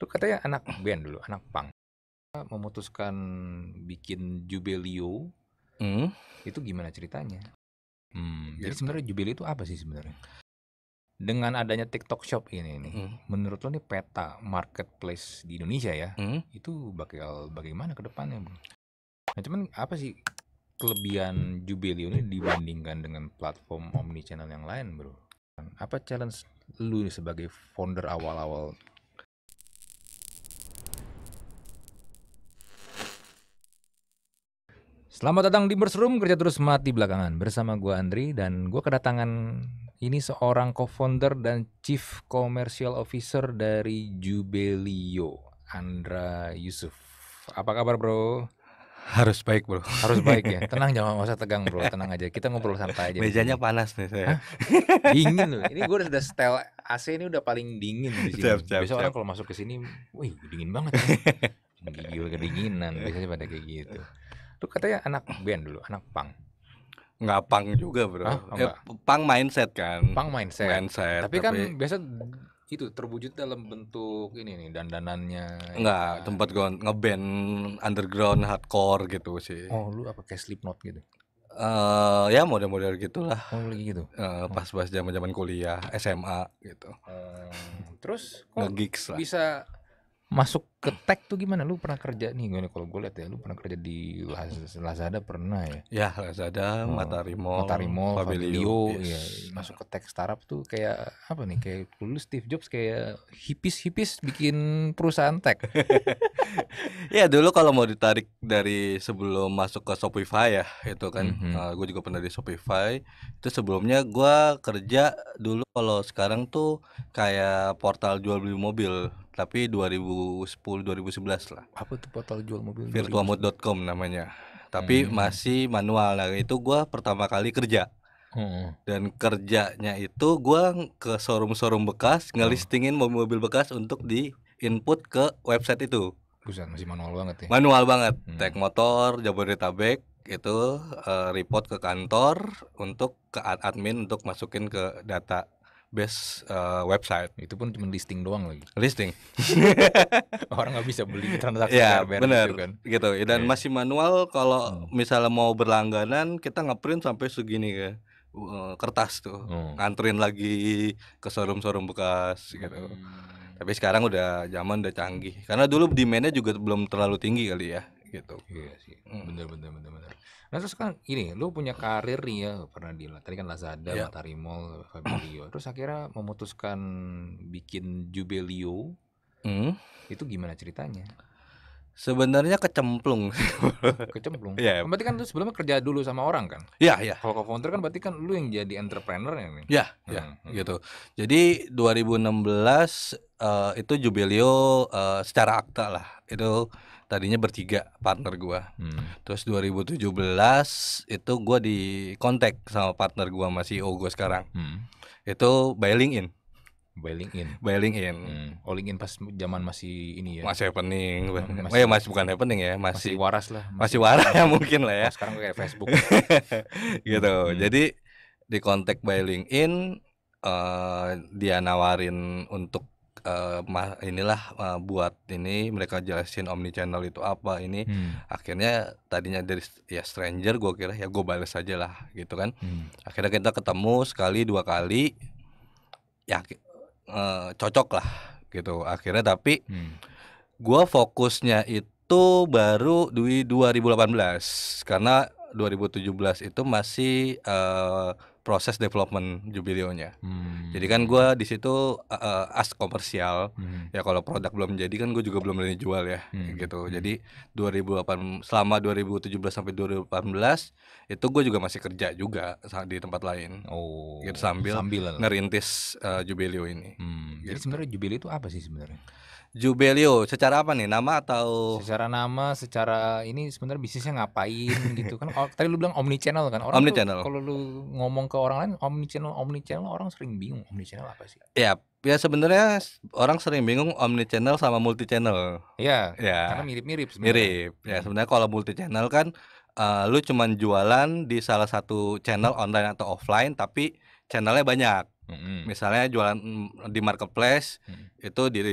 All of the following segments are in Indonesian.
Lu katanya anak band dulu, anak punk. Memutuskan bikin jubelio Hmm. Itu gimana ceritanya? Hmm, iya, jadi sebenarnya jubelio itu apa sih sebenarnya? Dengan adanya TikTok Shop ini nih, hmm. menurut lo nih peta marketplace di Indonesia ya, hmm. itu bakal bagaimana ke depannya, Bro? Nah, cuman apa sih kelebihan Jubilee ini dibandingkan dengan platform omni channel yang lain, Bro? Apa challenge lu sebagai founder awal-awal Selamat datang di Room, kerja terus mati belakangan Bersama gue Andri dan gue kedatangan ini seorang co-founder dan Chief Commercial Officer dari Jubelio Andra Yusuf Apa kabar bro? Harus baik bro Harus baik ya, tenang jangan usah tegang bro, tenang aja Kita ngobrol santai aja Mejanya panas nih saya Hah? Dingin loh, ini gue udah setel AC ini udah paling dingin di sini. Biasanya orang kalau masuk ke sini, wih dingin banget ya. Gila kedinginan, biasanya pada kayak gitu Lu katanya anak band dulu, anak pang. Nggak pang juga bro. Hah? eh, pang mindset kan. Pang mindset. mindset tapi, kan tapi kan biasa itu terwujud dalam bentuk ini nih dandanannya nggak ya. tempat gue ngeband underground hardcore gitu sih oh lu apa kayak Slipknot gitu uh, ya model-model gitulah oh lagi gitu uh, eh, oh. pas pas zaman zaman kuliah SMA gitu uh, terus kok bisa masuk ke tech tuh gimana? Lu pernah kerja nih gue kalau gue lihat ya, lu pernah kerja di Lazada pernah ya? Ya Lazada, oh, Matahari Mall, Matahari Mall, Fabilio, yes. ya. Masuk ke tech startup tuh kayak apa nih? Kayak dulu Steve Jobs kayak hipis-hipis bikin perusahaan tech. ya dulu kalau mau ditarik dari sebelum masuk ke Shopify ya itu kan, mm -hmm. uh, ah, gue juga pernah di Shopify. Itu sebelumnya gue kerja dulu kalau sekarang tuh kayak portal jual beli mobil tapi 2010 2011 lah. Apa tuh portal jual mobil? virtualmod.com namanya. Tapi hmm. masih manual. lah. itu gua pertama kali kerja. Hmm. Dan kerjanya itu gua ke showroom-showroom bekas hmm. ngelistingin mobil-mobil bekas untuk di input ke website itu. Pusat masih manual banget ya. Manual banget. Hmm. Tag motor, Jabodetabek itu uh, report ke kantor untuk ke admin untuk masukin ke data best uh, eh, website itu pun cuma listing doang lagi listing orang nggak bisa beli transaksi ya gitu benar gitu, kan. gitu dan okay. Iya. masih manual kalau hmm. misalnya mau berlangganan kita ngeprint sampai segini ya kertas tuh hmm. nganterin lagi ke showroom-showroom bekas gitu hmm. tapi sekarang udah zaman udah canggih karena dulu demandnya juga belum terlalu tinggi kali ya gitu iya sih hmm. bener bener bener bener Nah terus kan ini lu punya karir nih ya pernah di tadi kan Lazada, yeah. Matahari Mall, Fabio. terus akhirnya memutuskan bikin Jubelio. Mm. Itu gimana ceritanya? Sebenarnya kecemplung. kecemplung. Iya. Yeah. Kan berarti kan lu sebelumnya kerja dulu sama orang kan? Iya, yeah, iya. Yeah. Kalau co-founder kan berarti kan lu yang jadi entrepreneur ya Iya, hmm, iya, hmm. gitu. Jadi 2016 uh, eh, itu jubilio uh, secara akta lah. Itu tadinya bertiga partner gua. hmm. terus 2017 itu gua di kontak sama partner gua masih CEO sekarang hmm. itu bailing in Bailing in. Bailing in. Hmm. All oh, in pas zaman masih ini ya. Masih happening. Hmm, masih, oh ya masih bukan happening ya, masih, masih waras lah. Masih, masih waras ya mungkin lah ya. Oh, sekarang kayak Facebook. gitu. Hmm. Jadi di kontak bailing in uh, eh, dia nawarin untuk uh, inilah uh, buat ini mereka jelasin omni channel itu apa ini hmm. akhirnya tadinya dari ya stranger gue kira ya gue balas aja lah gitu kan hmm. akhirnya kita ketemu sekali dua kali ya uh, cocok lah gitu akhirnya tapi hmm. gue fokusnya itu baru di 2018 karena 2017 itu masih uh, proses development jubilionya. Hmm. Jadi kan gue di situ uh, as komersial hmm. ya kalau produk belum jadi kan gue juga belum berani jual ya hmm. gitu. Hmm. Jadi 2008 selama 2017 sampai 2018 itu gue juga masih kerja juga di tempat lain. Oh. Gitu sambil, sambil ngerintis uh, eh, jubilio ini. Hmm. Gitu. Jadi sebenarnya jubilio itu apa sih sebenarnya? Jubelio secara apa nih nama atau secara nama secara ini sebenarnya bisnisnya ngapain gitu kan oh, tadi lu bilang omni channel kan orang omni channel kalau lu ngomong ke orang lain omni channel omni channel orang sering bingung omni channel apa sih ya ya sebenarnya orang sering bingung omni channel sama multi channel ya, ya. karena mirip-mirip sebenarnya mirip ya hmm. sebenarnya kalau multi channel kan uh, lu cuman jualan di salah satu channel online atau offline tapi channelnya banyak Mm-hmm. Misalnya jualan di marketplace mm-hmm. itu di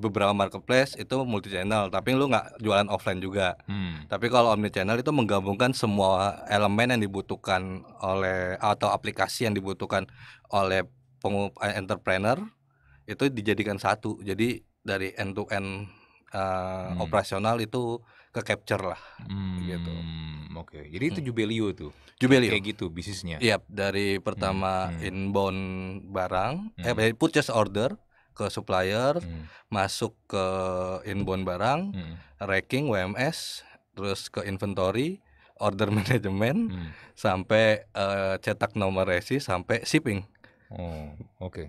beberapa marketplace itu multi channel, tapi lu nggak jualan offline juga. Mm. Tapi kalau omni channel itu menggabungkan semua elemen yang dibutuhkan oleh atau aplikasi yang dibutuhkan oleh pengu- eh, entrepreneur itu dijadikan satu. Jadi dari end to end uh, operasional itu ke capture lah gitu. hmm, gitu. Oke. Okay. Jadi itu hmm. Jubelio tuh. Jubelio. Kayak gitu bisnisnya. Iya, dari pertama hmm. hmm. inbound barang, eh, ya, hmm. eh dari purchase order ke supplier, hmm. masuk ke inbound barang, hmm. racking WMS, terus ke inventory, order management, hmm. sampai uh, cetak nomor resi sampai shipping. Oh, oke. Okay.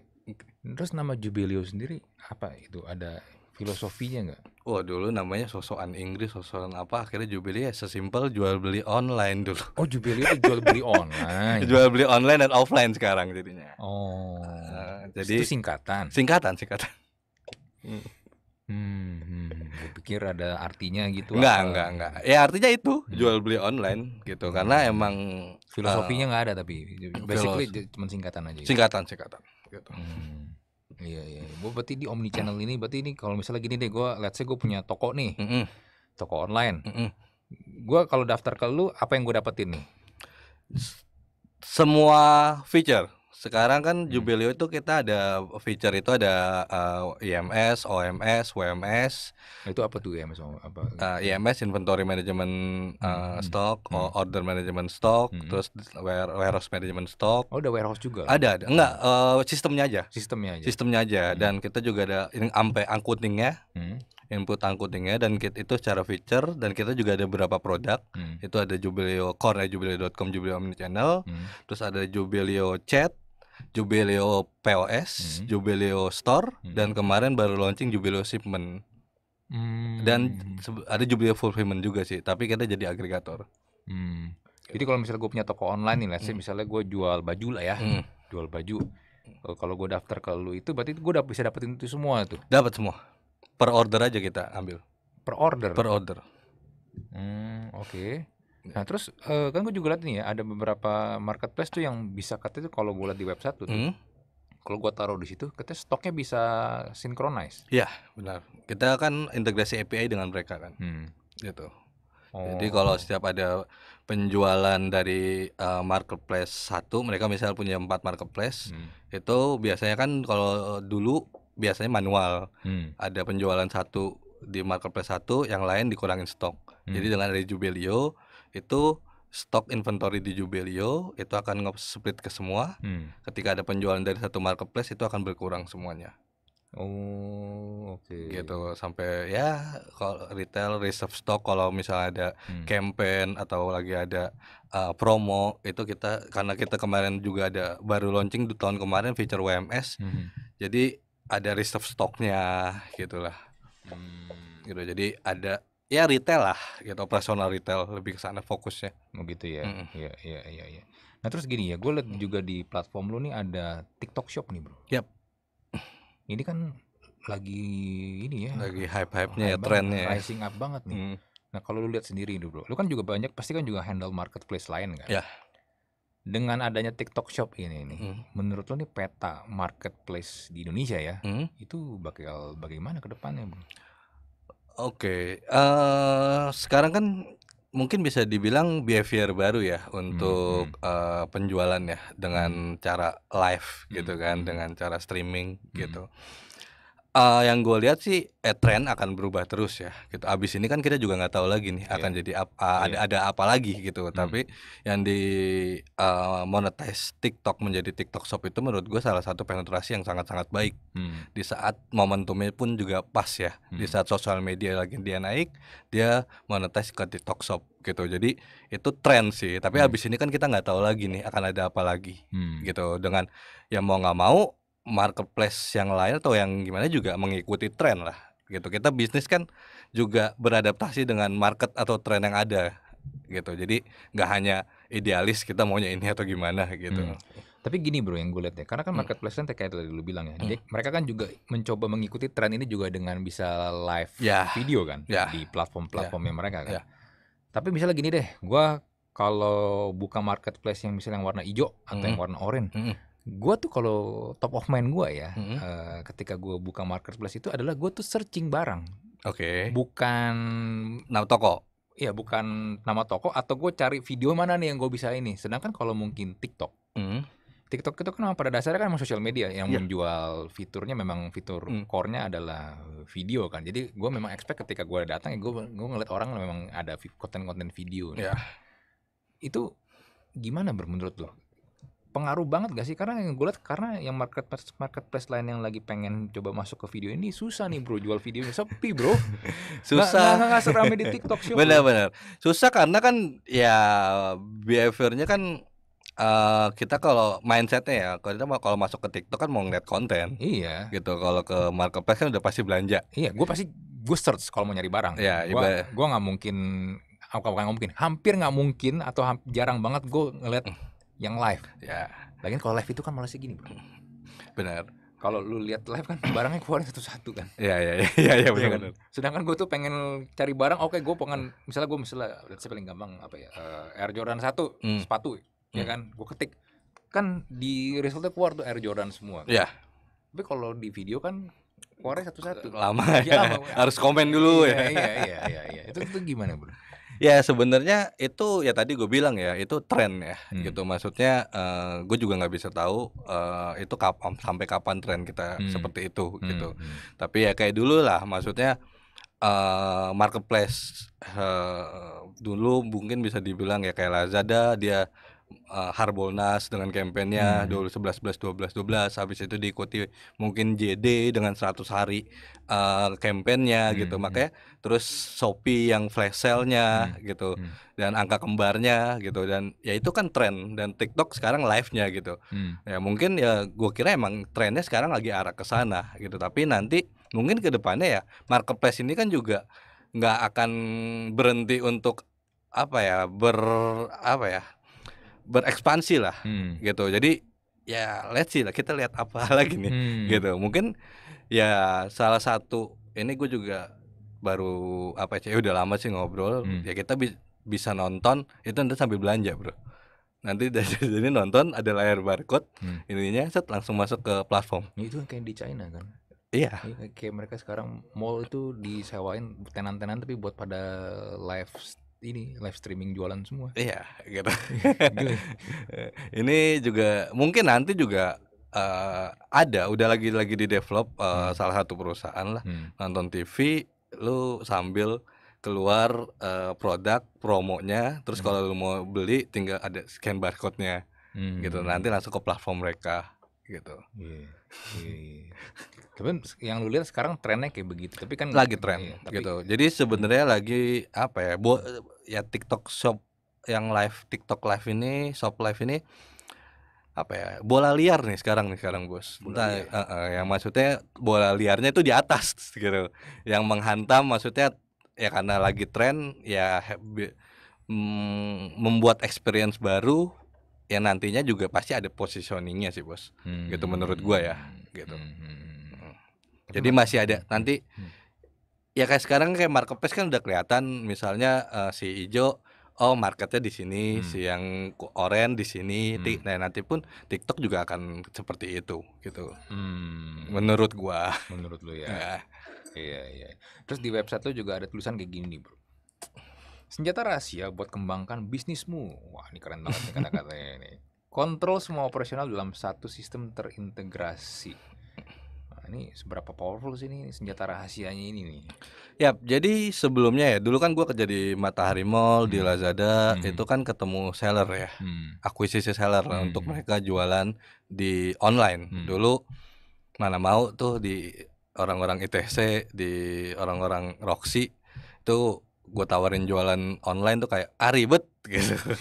Terus nama Jubilio sendiri apa itu? Ada filosofinya nggak? Wah dulu namanya sosokan Inggris, sosokan apa akhirnya Jubili ya sesimpel jual beli online dulu. Oh Jubili itu jual beli online. jual beli online dan offline sekarang jadinya. Oh. Uh, jadi itu singkatan. Singkatan, singkatan. Hmm. Hmm, hmm gue pikir ada artinya gitu. Enggak, apa? enggak, enggak. Ya artinya itu hmm. jual beli online gitu hmm. karena emang filosofinya enggak eh, uh, ada tapi basically cuma singkatan aja. Gitu. Singkatan, singkatan gitu. Hmm. Iya iya. iya. Gue berarti di omni channel ini berarti ini kalau misalnya gini deh gue let's sih gue punya toko nih. Mm -mm. Toko online. Mm -mm. Gue kalau daftar ke lu apa yang gue dapetin nih? Semua feature sekarang kan Hmm. Jubileo itu kita ada feature itu ada uh, eh, IMS, OMS, WMS, Itu apa tuh ya Apa? uh, eh, IMS gitu? Inventory Management uh, Hmm. Stock, Hmm. Order Management Stock, Hmm. terus Warehouse Management Stock. Oh, udah warehouse juga. Ada, ada. enggak uh, sistemnya aja. Sistemnya aja. Sistemnya aja Hmm. dan kita juga ada ini ampe angkutingnya, Hmm, input angkutingnya dan kit itu secara feature dan kita juga ada beberapa produk. hmm, Itu ada Jubileo Core, Jubilio.com, jubileo.com, Jubileo Omnichannel, hmm. terus ada Jubileo Chat, Jubileo POS, hmm. Jubileo Store, hmm. dan kemarin baru launching Jubileo Shipment. Hmm. Dan ada Jubileo Fulfillment juga sih, tapi kita jadi agregator. Hmm. Gitu. Jadi kalau misalnya gue punya toko online nih, hmm. misalnya gue jual baju lah ya, hmm. jual baju. Eh, kalau gue daftar ke lu itu, berarti gue bisa dapetin itu semua tuh. Dapat semua. Per order aja kita ambil. Per order. Per order. Hmm, oke. Okay. Nah terus uh, kan gue juga lihat nih ya ada beberapa marketplace tuh yang bisa katanya tuh kalau gue lihat di website tuh, hmm? kalau gue taruh di situ, katanya stoknya bisa synchronize. Iya benar. Kita kan integrasi API dengan mereka kan, hmm. gitu. Oh. Jadi kalau setiap ada penjualan dari uh, marketplace satu, mereka misalnya punya empat marketplace, hmm. itu biasanya kan kalau dulu biasanya manual, hmm. ada penjualan satu di marketplace satu, yang lain dikurangin stok. Hmm. Jadi dengan ada jubilio itu stok inventory di Jubilio itu akan nge-split ke semua. Hmm. Ketika ada penjualan dari satu marketplace itu akan berkurang semuanya. Oh, oke. Okay. Gitu sampai ya kalau retail reserve stock kalau misalnya ada hmm. campaign atau lagi ada uh, promo itu kita karena kita kemarin juga ada baru launching di tahun kemarin feature WMS. Hmm, hmm. Jadi ada reserve stoknya gitulah. Hmm. Gitu. Jadi ada ya retail lah gitu operasional retail lebih ke sana fokusnya oh gitu ya mm. ya ya ya ya nah terus gini ya gue lihat juga di platform lu nih ada TikTok Shop nih bro yep ini kan lagi ini ya lagi eh, ya, hype hype nya ya trennya ya. rising up banget nih mm. nah kalau lu lihat sendiri nih bro lu kan juga banyak pasti kan juga handle marketplace lain kan ya yeah. dengan adanya TikTok Shop ini nih mm. menurut lu nih peta marketplace di Indonesia ya mm. itu bakal bagaimana ke depannya bro Oke, uh, sekarang kan mungkin bisa dibilang behavior baru ya hmm, untuk, -hmm. uh, penjualan ya dengan hmm. cara live gitu hmm, kan, -hmm. dengan cara streaming gitu uh, yang gue lihat sih eh, tren akan berubah terus ya gitu abis ini kan kita juga nggak tahu lagi nih yeah. akan jadi ap, uh, yeah. ada iya. ada apa lagi gitu hmm. tapi yang di uh, monetize TikTok menjadi TikTok Shop itu menurut gue salah satu penetrasi yang sangat sangat baik hmm. di saat momentumnya pun juga pas ya hmm. di saat sosial media lagi dia naik dia monetize ke TikTok Shop gitu jadi itu tren sih tapi hmm. abis ini kan kita nggak tahu lagi nih akan ada apa lagi hmm. gitu dengan yang mau nggak mau marketplace yang lain atau yang gimana juga mengikuti tren lah gitu kita bisnis kan juga beradaptasi dengan market atau tren yang ada gitu jadi nggak hanya idealis kita maunya ini atau gimana gitu hmm. tapi gini bro yang gue lihat ya karena kan hmm. marketplace kan kayak tadi lu bilang ya hmm. jadi mereka kan juga mencoba mengikuti tren ini juga dengan bisa live yeah. video kan yeah. di platform-platformnya yeah. mereka kan yeah. tapi misalnya gini deh gue kalau buka marketplace yang misalnya yang warna hijau atau hmm. yang warna oranye hmm gue tuh kalau top of mind gue ya, hmm. uh, ketika gue buka marketplace itu adalah gue tuh searching barang. Oke. Okay. Bukan nama toko. Iya, bukan nama toko atau gue cari video mana nih yang gue bisa ini. Sedangkan kalau mungkin TikTok, hmm. TikTok itu kan pada dasarnya kan sosial media yang yeah. menjual fiturnya memang fitur mm. core-nya adalah video kan. Jadi gue memang expect ketika gue datang gue ya gue ngeliat orang memang ada konten-konten video. Yeah. Iya. Itu gimana menurut lo? pengaruh banget gak sih karena yang gue liat karena yang market marketplace lain yang lagi pengen coba masuk ke video ini susah nih bro jual videonya sepi bro susah nggak nggak serame di TikTok sih benar-benar susah karena kan ya behaviornya kan uh, kita kalau mindsetnya ya kalau kita kalau masuk ke TikTok kan mau ngeliat konten iya gitu kalau ke marketplace kan udah pasti belanja iya gue pasti gue search kalau mau nyari barang ya gue gue nggak mungkin bukan nggak mungkin hampir nggak mungkin atau jarang banget gue ngeliat hmm yang live. Ya. Lagian kalau live itu kan malah segini, Bro. Benar. Kalau lu lihat live kan barangnya keluar satu-satu kan. Iya iya iya iya ya, benar, kan? Sedangkan gue tuh pengen cari barang, oke okay, gue pengen misalnya gue misalnya let's paling gampang apa ya? Uh, Air Jordan satu, hmm. sepatu ya hmm. ya kan. Gue ketik kan di resultnya keluar tuh Air Jordan semua. Iya. Kan? Tapi kalau di video kan keluarnya satu-satu. Lama ya. lama. Harus komen dulu ya. Iya iya iya iya. Itu tuh gimana, Bro? ya sebenarnya itu ya tadi gue bilang ya itu tren ya hmm. gitu maksudnya uh, eh, gue juga nggak bisa tahu uh, itu kapan sampai kapan tren kita hmm. seperti itu hmm. gitu hmm. tapi ya kayak dulu lah maksudnya uh, marketplace uh, dulu mungkin bisa dibilang ya kayak Lazada dia uh, Harbolnas dengan kampanyenya hmm. 11 11 12 12 habis itu diikuti mungkin JD dengan 100 hari uh, hmm. gitu hmm, hmm. makanya terus Shopee yang flash sale-nya hmm, hmm. gitu hmm. dan angka kembarnya gitu dan ya itu kan tren dan TikTok sekarang live-nya gitu. Hmm. Ya mungkin ya gua kira emang trennya sekarang lagi arah ke sana gitu tapi nanti mungkin ke depannya ya marketplace ini kan juga nggak akan berhenti untuk apa ya ber apa ya berekspansi lah hmm. gitu jadi ya let's see lah kita lihat apa lagi nih hmm. gitu mungkin ya salah satu ini gue juga baru apa sih ya, udah lama sih ngobrol hmm. ya kita bi bisa nonton itu nanti sambil belanja bro nanti dari sini nonton ada layar barcode hmm. ininya set langsung masuk ke platform itu kayak di China kan iya. iya. Kayak mereka sekarang mall itu disewain tenan-tenan tapi buat pada live ini live streaming jualan semua. Iya, gitu. ini juga mungkin nanti juga uh, ada udah lagi-lagi di develop uh, eh, hmm. salah satu perusahaan lah hmm. nonton TV lu sambil keluar uh, produk promonya terus hmm. kalau lu mau beli tinggal ada scan barcode-nya. Gitu. Hmm. Gitu nanti langsung ke platform mereka gitu. Iya. Yeah. yeah. Tapi yang lu lihat sekarang trennya kayak begitu, tapi kan lagi tren yeah, tapi... gitu. Jadi sebenarnya hmm. lagi apa ya? Bu, ya TikTok shop yang live TikTok live ini, shop live ini apa ya? Bola liar nih sekarang nih sekarang, Bos. Entah, uh, uh, yang maksudnya bola liarnya itu di atas gitu. Yang menghantam maksudnya ya karena lagi tren ya mm, membuat experience baru yang nantinya juga pasti ada positioningnya sih bos hmm. gitu menurut gua ya hmm. gitu hmm. hmm, hmm jadi masih ada nanti hmm. ya kayak sekarang kayak marketplace kan udah kelihatan misalnya uh, si ijo oh marketnya di sini hmm. si yang oren di sini hmm. nah nanti pun tiktok juga akan seperti itu gitu hmm. menurut gua menurut lu ya iya. iya iya terus di website tuh juga ada tulisan kayak gini bro Senjata rahasia buat kembangkan bisnismu. Wah, ini keren banget nih kata-katanya ini. Kontrol semua operasional dalam satu sistem terintegrasi. Nah, ini seberapa powerful sih ini senjata rahasianya ini nih? Ya, jadi sebelumnya ya, dulu kan gue kerja di Matahari Mall, hmm. di Lazada, hmm. itu kan ketemu seller ya, hmm. akuisisi seller hmm. untuk mereka jualan di online. Hmm. Dulu mana mau tuh di orang-orang ITC, di orang-orang Roxy itu gue tawarin jualan online tuh kayak ah ribet gitu hmm,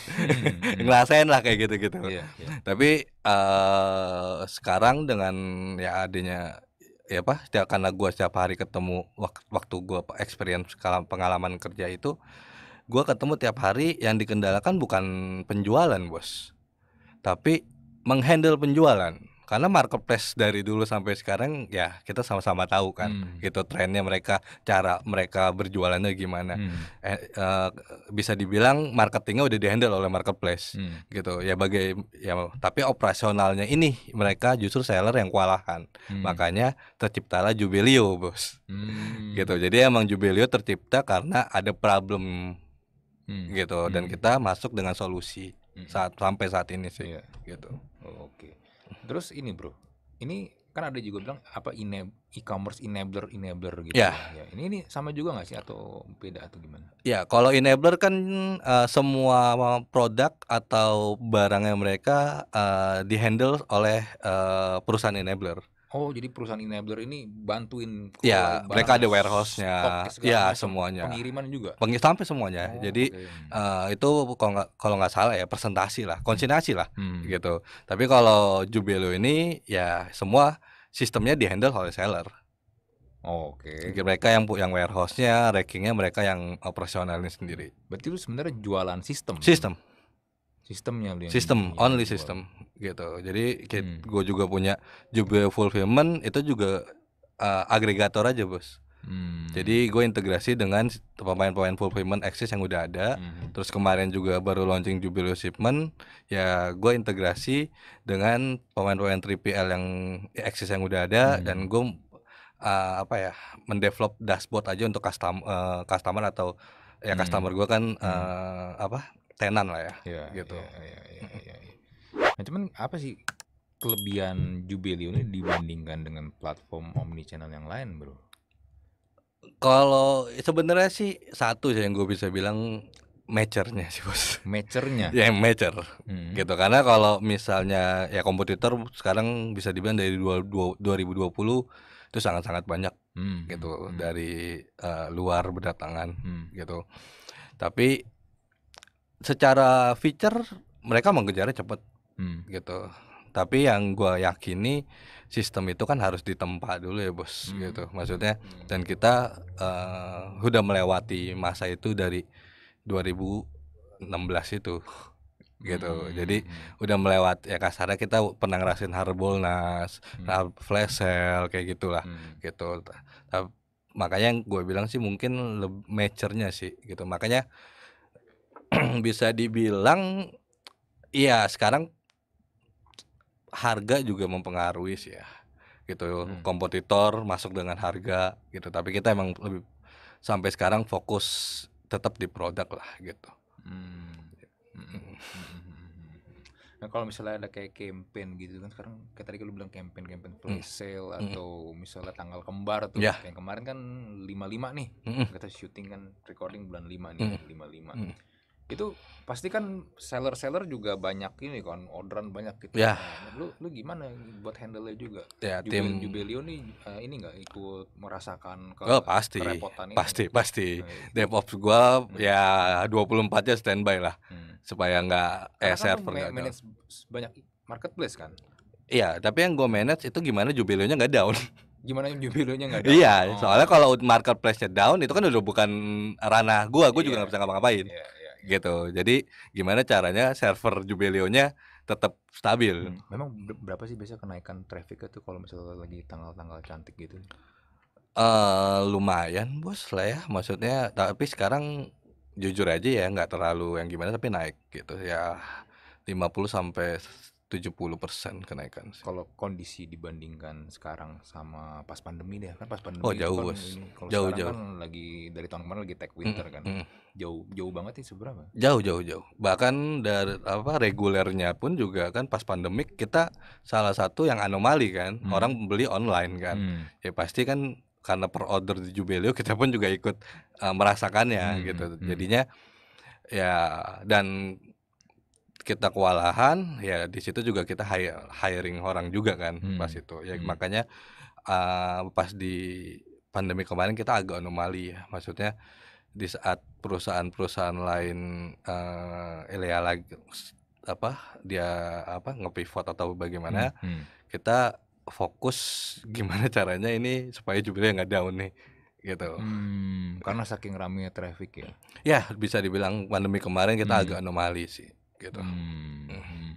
hmm. ngerasain lah kayak gitu gitu iya, yeah, yeah. tapi uh, sekarang dengan ya adanya ya apa setiap karena gue setiap hari ketemu waktu waktu gue experience pengalaman kerja itu gue ketemu tiap hari yang dikendalikan bukan penjualan bos tapi menghandle penjualan karena marketplace dari dulu sampai sekarang ya kita sama-sama tahu kan hmm. gitu trennya mereka cara mereka berjualannya gimana hmm. eh, eh, bisa dibilang marketingnya udah dihandle oleh marketplace hmm. gitu ya bagai ya tapi operasionalnya ini mereka justru seller yang kewalahan hmm. makanya terciptalah jubilio bos hmm. gitu jadi emang jubilio tercipta karena ada problem hmm. gitu dan hmm. kita masuk dengan solusi hmm. saat sampai saat ini sih yeah. gitu oh, oke okay. Terus ini bro, ini kan ada juga bilang apa e-commerce enabler enabler gitu. Yeah. Ya. ya. Ini ini sama juga nggak sih atau beda atau gimana? Ya, yeah, kalau enabler kan uh, semua produk atau barangnya yang mereka uh, dihandle oleh uh, perusahaan enabler. Oh, jadi perusahaan enabler ini bantuin Ya, barang, mereka ada warehouse-nya. Ya, semuanya. Pengiriman juga. Peng sampai semuanya. Oh, jadi okay. uh, eh, itu kalau nggak salah ya presentasi lah, konsinasi lah hmm. gitu. Tapi kalau Jubilo ini ya semua sistemnya dihandle oleh seller. Oh, oke. Okay. Mereka yang yang warehouse-nya, mereka yang operasionalnya sendiri. Berarti lu sebenarnya jualan sistem. Sistem sistemnya lu sistem gitu, only gitu. sistem gitu jadi hmm. gue juga punya juga Fulfillment itu juga uh, agregator aja bos Hmm. Jadi gue integrasi dengan pemain-pemain fulfillment access yang udah ada. Hmm. Terus kemarin juga baru launching Jubilee Shipment, ya gue integrasi dengan pemain-pemain 3PL yang access yang udah ada hmm. dan gue uh, apa ya, mendevelop dashboard aja untuk custom uh, customer atau ya hmm. customer gue kan hmm. Eh, apa tenan lah ya, ya gitu. Ya, ya, ya, ya, ya. Nah cuman apa sih kelebihan Jubileo ini dibandingkan dengan platform omnichannel yang lain bro? Kalau sebenarnya sih satu sih yang gue bisa bilang matchernya sih bos. Matchernya? ya matcher, hmm. gitu. Karena kalau misalnya ya kompetitor sekarang bisa dibilang dari 2020 itu sangat-sangat banyak, hmm. gitu. Hmm. hmm. Dari uh, luar berdatangan, hmm. gitu. Tapi secara feature mereka mengejarnya cepet hmm. gitu tapi yang gue yakini sistem itu kan harus ditempa dulu ya bos hmm. gitu maksudnya hmm. dan kita uh, udah melewati masa itu dari 2016 itu hmm. gitu hmm. jadi hmm. udah melewati ya kasarnya kita pernah ngerasin harbolnas hmm. flash sale kayak gitulah hmm. gitu makanya yang gue bilang sih mungkin matchernya sih gitu makanya bisa dibilang iya sekarang harga juga mempengaruhi sih ya gitu hmm. kompetitor masuk dengan harga gitu tapi kita emang lebih sampai sekarang fokus tetap di produk lah gitu hmm. hmm, hmm, hmm nah kalau misalnya ada kayak campaign gitu kan sekarang kayak tadi lu bilang campaign campaign flash hmm. sale atau misalnya tanggal kembar tuh yeah. kayak kemarin kan 55 nih hmm. kita syuting kan recording bulan 5 nih hmm. 55 hmm itu pasti kan seller-seller juga banyak ini kan orderan banyak gitu. Ya. Yeah. lu lu gimana buat handle-nya juga? Ya, yeah, tim Jubelio nih uh, ini enggak ikut merasakan ke oh, pasti. ini. Pasti, pasti. Nah, DevOps gua hmm. ya 24 jam standby lah. Hmm. Supaya enggak eh kan server banyak marketplace kan? Iya, tapi yang gue manage itu gimana Jubelio-nya nggak down. Gimana jubilonya nggak down? iya, oh. soalnya kalau marketplace-nya down itu kan udah bukan ranah gua, gua yeah. juga iya. nggak bisa ngapa-ngapain. Yeah, yeah gitu. Jadi gimana caranya server jubileo tetap stabil. Hmm. Memang berapa sih biasa kenaikan traffic itu kalau misalnya lagi tanggal-tanggal cantik gitu? Uh, lumayan bos lah ya maksudnya tapi sekarang jujur aja ya nggak terlalu yang gimana tapi naik gitu ya 50 sampai 70% kenaikan sih. Kalau kondisi dibandingkan sekarang sama pas pandemi deh, kan pas pandemi. Oh, jauh, kan, Bos. Jauh, jauh. Kan lagi dari tahun kemarin lagi tech mm, winter kan. mm, kan. Jauh jauh banget sih seberapa? Jauh, jauh, jauh. Bahkan dari apa regulernya pun juga kan pas pandemik kita salah satu yang anomali kan. Mm. Orang beli online kan. Mm. Ya pasti kan karena per order di Jubileo kita pun juga ikut uh, merasakannya mm, gitu. Hmm. Jadinya ya dan kita kewalahan ya di situ juga kita hiring orang juga kan hmm. pas itu ya hmm. makanya uh, pas di pandemi kemarin kita agak anomali ya maksudnya di saat perusahaan-perusahaan lain uh, Elia lagi apa dia apa ngepivot atau bagaimana hmm. Hmm. kita fokus gimana caranya ini supaya jumlahnya nggak down nih gitu hmm, karena saking ramenya traffic ya ya bisa dibilang pandemi kemarin kita hmm. agak anomali sih gitu. Hmm. Eh. Hmm.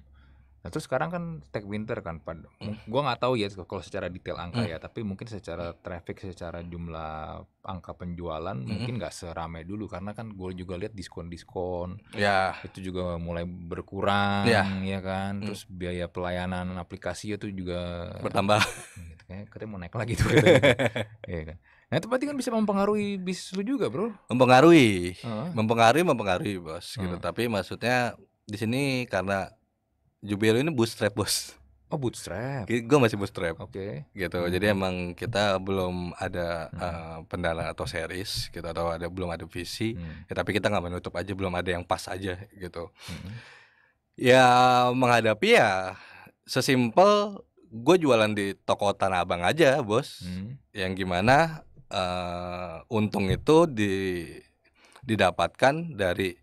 Nah terus sekarang kan tech winter kan, pad, hmm. gua nggak tahu ya kalau secara detail angka hmm. ya, tapi mungkin secara traffic, secara jumlah angka penjualan hmm. mungkin nggak serame dulu karena kan gue juga lihat diskon-diskon, ya. Yeah. itu juga mulai berkurang, ya, yeah. ya kan, hmm. terus hmm. biaya pelayanan aplikasi itu juga bertambah. Gitu, kayaknya katanya mau naik lagi tuh, gitu, ya kan. Nah itu berarti kan bisa mempengaruhi bisnis lu juga bro Mempengaruhi uh. Mempengaruhi, mempengaruhi bos uh. gitu Tapi maksudnya di sini karena Jubilo ini bootstrap bos. Oh bootstrap. Gue masih bootstrap. Oke. Okay. Gitu. Hmm. Jadi hmm. emang kita belum ada hmm. uh, eh, pendana atau series gitu atau ada belum ada visi. Hmm. Ya, tapi kita nggak menutup aja belum ada yang pas aja gitu. Hmm. Ya menghadapi ya sesimpel gue jualan di toko Tanah Abang aja bos. Hmm. Yang gimana uh, untung itu di didapatkan dari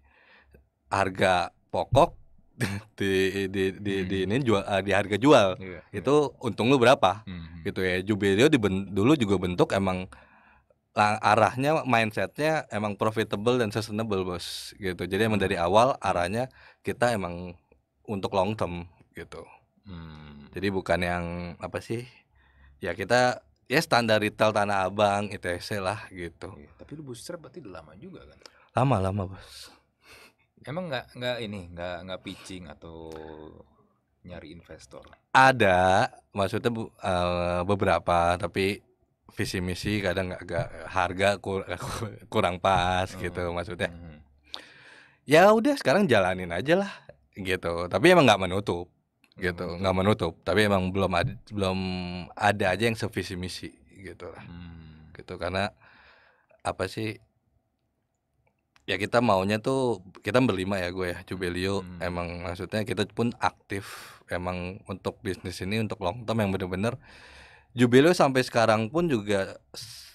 harga pokok di di di, hmm. di ini jual eh, di harga jual yeah, iya. itu yeah. untung lu berapa hmm. gitu ya jubilio di dulu juga bentuk emang arahnya mindsetnya emang profitable dan sustainable bos gitu jadi emang dari hmm. awal arahnya kita emang untuk long term gitu hmm. jadi bukan yang apa sih ya kita ya standar retail tanah abang itc lah gitu ya, tapi lu booster berarti udah lama juga kan lama lama bos Emang nggak nggak ini nggak nggak pitching atau nyari investor? Ada, maksudnya bu, uh, beberapa, tapi visi misi kadang nggak harga kur, kurang pas hmm. gitu maksudnya. Hmm. Ya udah sekarang jalanin aja lah gitu. Tapi emang nggak menutup gitu, hmm. nggak menutup. Tapi emang belum ada, belum ada aja yang sevisi misi gitu lah. Hmm. Gitu karena apa sih Ya kita maunya tuh kita berlima ya gue ya Jubelio hmm. emang maksudnya kita pun aktif emang untuk bisnis ini untuk long term yang bener-bener Jubelio sampai sekarang pun juga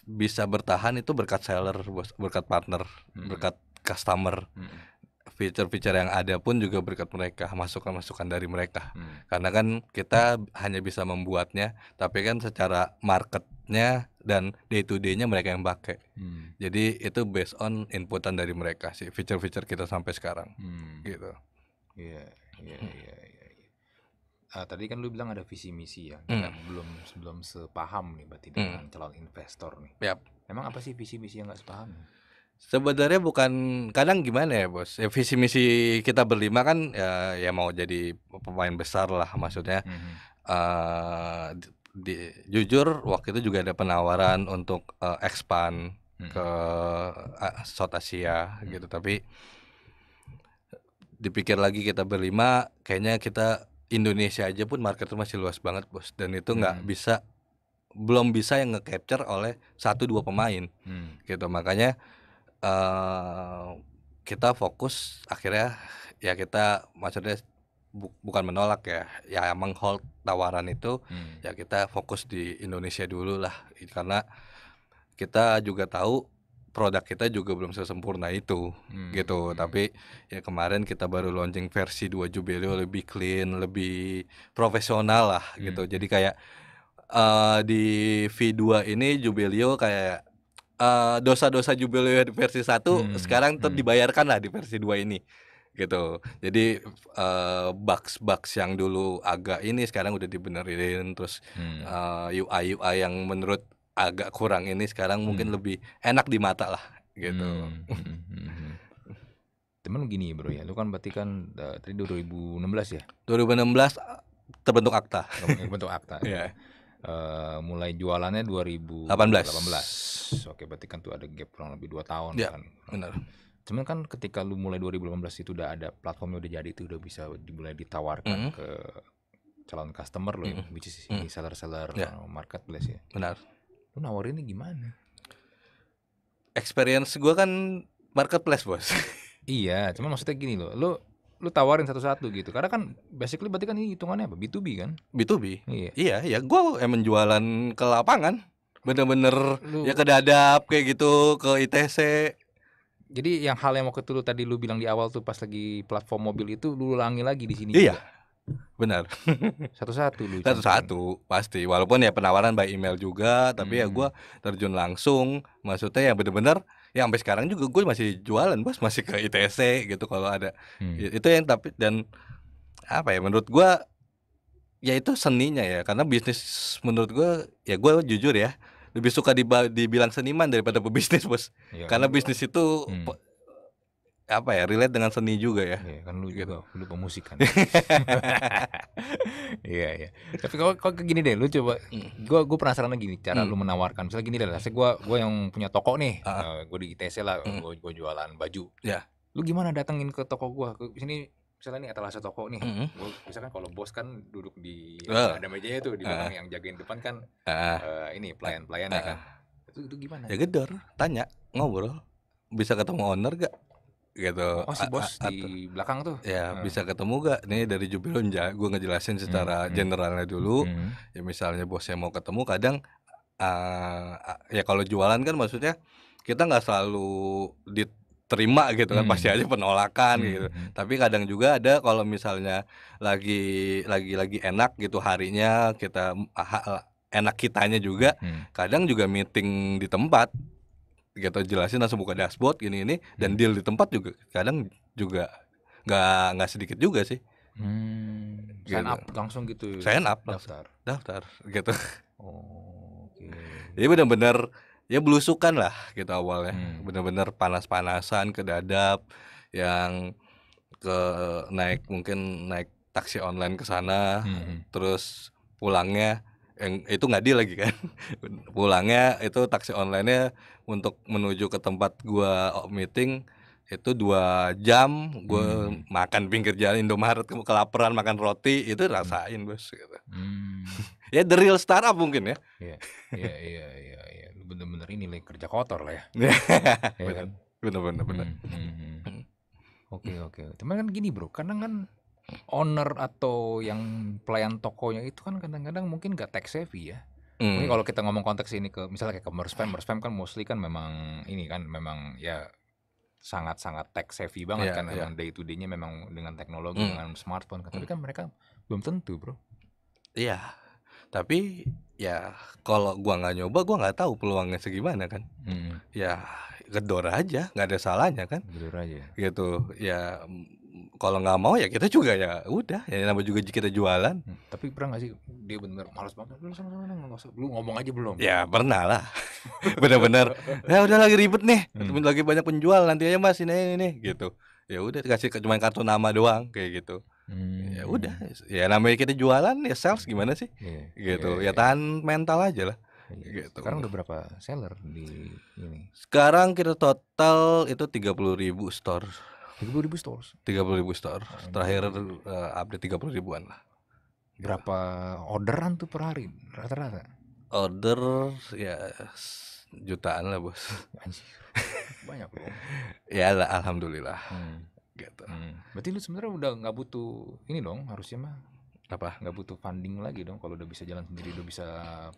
bisa bertahan itu berkat seller berkat partner hmm. berkat customer fitur hmm. feature-feature yang ada pun juga berkat mereka masukan-masukan dari mereka hmm. karena kan kita hanya bisa membuatnya tapi kan secara market nya dan day to day-nya mereka yang pakai. Hmm. Jadi itu based on inputan dari mereka sih feature-feature kita sampai sekarang. Hmm. Gitu. Iya, iya, hmm. iya, iya. Uh, tadi kan lu bilang ada visi misi ya. Kita hmm. belum sebelum sepaham nih berarti hmm. dengan hmm. calon investor nih. Yep. Emang apa sih visi misi yang nggak sepaham? Sebenarnya bukan kadang gimana ya bos. Ya, visi misi kita berlima kan ya, ya mau jadi pemain besar lah maksudnya. Hmm. Uh, di, jujur waktu itu juga ada penawaran untuk uh, expand ke uh, South Asia hmm. gitu tapi dipikir lagi kita berlima kayaknya kita Indonesia aja pun market masih luas banget bos dan itu nggak hmm. bisa belum bisa yang nge-capture oleh satu dua pemain hmm. gitu makanya uh, kita fokus akhirnya ya kita maksudnya bu bukan menolak ya ya menghold tawaran itu hmm. ya kita fokus di Indonesia dulu lah karena kita juga tahu produk kita juga belum sesempurna itu hmm. gitu hmm. tapi ya kemarin kita baru launching versi 2 Jubileo lebih clean lebih profesional lah gitu. hmm. gitu jadi kayak uh, di V2 ini Jubileo kayak eh, dosa-dosa uh, Jubilio Jubileo di versi 1 hmm. sekarang tetap hmm. dibayarkan lah di versi 2 ini gitu. Jadi box eh, bugs-bugs yang dulu agak ini sekarang udah dibenerin terus hmm. uh, eh, UI UI yang menurut agak kurang ini sekarang hmm. mungkin lebih enak di mata lah gitu. Hmm. Hmm. Cuman hmm, hmm, hmm. gini bro ya, lu kan berarti kan eh, dari enam 2016 ya? 2016 terbentuk akta. Oh, terbentuk akta. yeah. Iya. Uh, mulai jualannya 2018. 18. Oke, berarti kan tuh ada gap kurang lebih 2 tahun yeah, kan. benar cuman kan ketika lu mulai 2018 itu udah ada platformnya udah jadi itu udah bisa dimulai ditawarkan mm -hmm. ke calon customer lo mm -hmm. ya, which is mm -hmm. seller-seller yeah. marketplace ya. Benar. Lu ini gimana? Experience gua kan marketplace, Bos. iya, cuman maksudnya gini loh. Lu lu tawarin satu-satu gitu. Karena kan basically berarti kan ini hitungannya apa? B2B kan? B2B. Iya. Iya, ya gua emang jualan ke lapangan bener-bener ya ke dadap kayak gitu ke ITC jadi yang hal yang mau ketulu tadi lu bilang di awal tuh pas lagi platform mobil itu lu ulangi lagi di sini. Iya. Juga. Benar. Satu-satu lu. Satu-satu pasti. Walaupun ya penawaran by email juga, tapi hmm. ya gua hmm. terjun langsung. Maksudnya yang bener-bener ya sampai sekarang juga gue masih jualan bos masih ke ITC gitu kalau ada hmm. Ya, itu yang tapi dan apa ya menurut gue ya itu seninya ya karena bisnis menurut gue ya gue jujur ya lebih suka dibilang seniman daripada pebisnis bos ya, karena kan. bisnis itu hmm. apa ya relate dengan seni juga ya, ya kan lu gitu. juga lu pemusik kan iya iya tapi kalau kalau gini deh lu coba hmm. gua gua penasaran nih cara hmm. lu menawarkan misalnya gini deh saya gua gua yang punya toko nih uh ah. -huh. Eh, gua di ITC lah gue hmm. gua, gua jualan baju ya lu gimana datengin ke toko gua ke sini misalnya nih etalase toko nih, mm -hmm. gua, misalkan kalau bos kan duduk di uh. ada mejanya tuh di belakang uh. yang jagain depan kan uh. Uh, ini pelayan pelayan uh. kan, itu, itu gimana? Ya gedor, tanya, ngobrol, bisa ketemu owner gak? gitu. Oh si bos A di belakang tuh. Ya hmm. bisa ketemu gak? Nih dari Jubilon ya, gue ngejelasin secara hmm. generalnya dulu. Hmm. Ya misalnya bosnya mau ketemu, kadang uh, ya kalau jualan kan maksudnya kita nggak selalu di terima gitu kan hmm. pasti aja penolakan hmm. gitu. Hmm. Tapi kadang juga ada kalau misalnya lagi lagi lagi enak gitu harinya kita ah, ah, enak kitanya juga. Hmm. Kadang juga meeting di tempat gitu jelasin langsung buka dashboard gini ini dan hmm. deal di tempat juga kadang juga nggak nggak sedikit juga sih. Hmm. Gitu. Sign up langsung gitu. Sign up daftar. Daftar gitu. Oh, okay. Jadi benar-benar ya belusukan lah gitu awalnya hmm. bener-bener panas-panasan ke dadap, yang ke naik mungkin naik taksi online ke sana hmm. terus pulangnya yang itu nggak di lagi kan pulangnya itu taksi onlinenya untuk menuju ke tempat gua meeting itu dua jam gua hmm. makan pinggir jalan Indomaret kelaparan makan roti itu hmm. rasain bos gitu. Hmm. ya the real startup mungkin ya iya iya iya iya, iya bener-bener ini like, kerja kotor lah ya. ya kan? Bener-bener. Hmm, hmm, hmm, oke oke. Okay, Cuman kan gini bro, karena kan owner atau yang pelayan tokonya itu kan kadang-kadang mungkin nggak tech savvy ya. Hmm. Mungkin kalau kita ngomong konteks ini ke misalnya kayak ke merspam, merspam kan mostly kan memang ini kan memang ya sangat-sangat tech savvy banget yeah, kan yeah. Iya. day to day-nya memang dengan teknologi hmm. dengan smartphone kan. Tapi kan mereka belum tentu, Bro. Iya. Tapi ya kalau gua nggak nyoba gua nggak tahu peluangnya segimana kan hmm. ya gedor aja nggak ada salahnya kan gedor aja ya. gitu ya kalau nggak mau ya kita juga ya udah ya nama juga kita jualan hmm. tapi pernah nggak sih dia bener malas banget lu sama sama nggak usah lu ngomong aja belum ya pernah lah bener-bener ya udah lagi ribet nih hmm. lagi banyak penjual nanti aja mas ini ini, ini. gitu ya udah kasih cuma kartu nama doang kayak gitu Ya hmm. Ya udah, ya namanya kita jualan ya sales gimana sih? Yeah. Gitu. Yeah, ya iya. tahan mental aja lah. Yeah. Gitu. Sekarang udah berapa seller di ini? Sekarang kita total itu 30.000 store. 30.000 stores. 30.000 store. Oh, Terakhir uh, update puluh ribuan lah. Berapa orderan tuh per hari rata-rata? Order ya jutaan lah, Bos. Anjir. Banyak loh. ya alhamdulillah. Hmm gitu. Hmm. Berarti lu sebenarnya udah nggak butuh ini dong harusnya mah apa nggak butuh funding lagi dong kalau udah bisa jalan sendiri udah bisa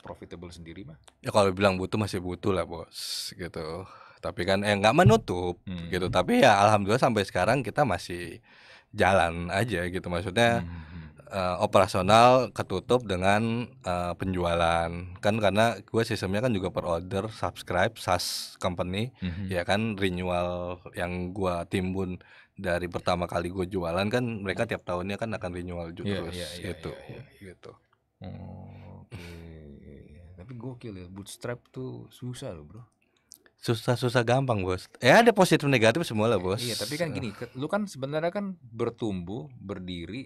profitable sendiri mah ya kalau bilang butuh masih butuh lah bos gitu tapi kan eh nggak menutup hmm. gitu tapi ya alhamdulillah sampai sekarang kita masih jalan aja gitu maksudnya hmm. uh, operasional ketutup dengan uh, penjualan kan karena gue sistemnya kan juga per order subscribe SaaS company hmm. hmm. ya kan renewal yang gue timbun dari iya. pertama kali gue jualan kan mereka hmm. tiap tahunnya kan akan renewal juga yeah, terus yeah, yeah, gitu yeah, yeah. gitu oh, okay. Iya, iya. tapi gokil ya bootstrap tuh susah loh bro susah susah gampang bos eh, ada positif negatif semua lah bos iya tapi kan gini lu kan sebenarnya kan bertumbuh berdiri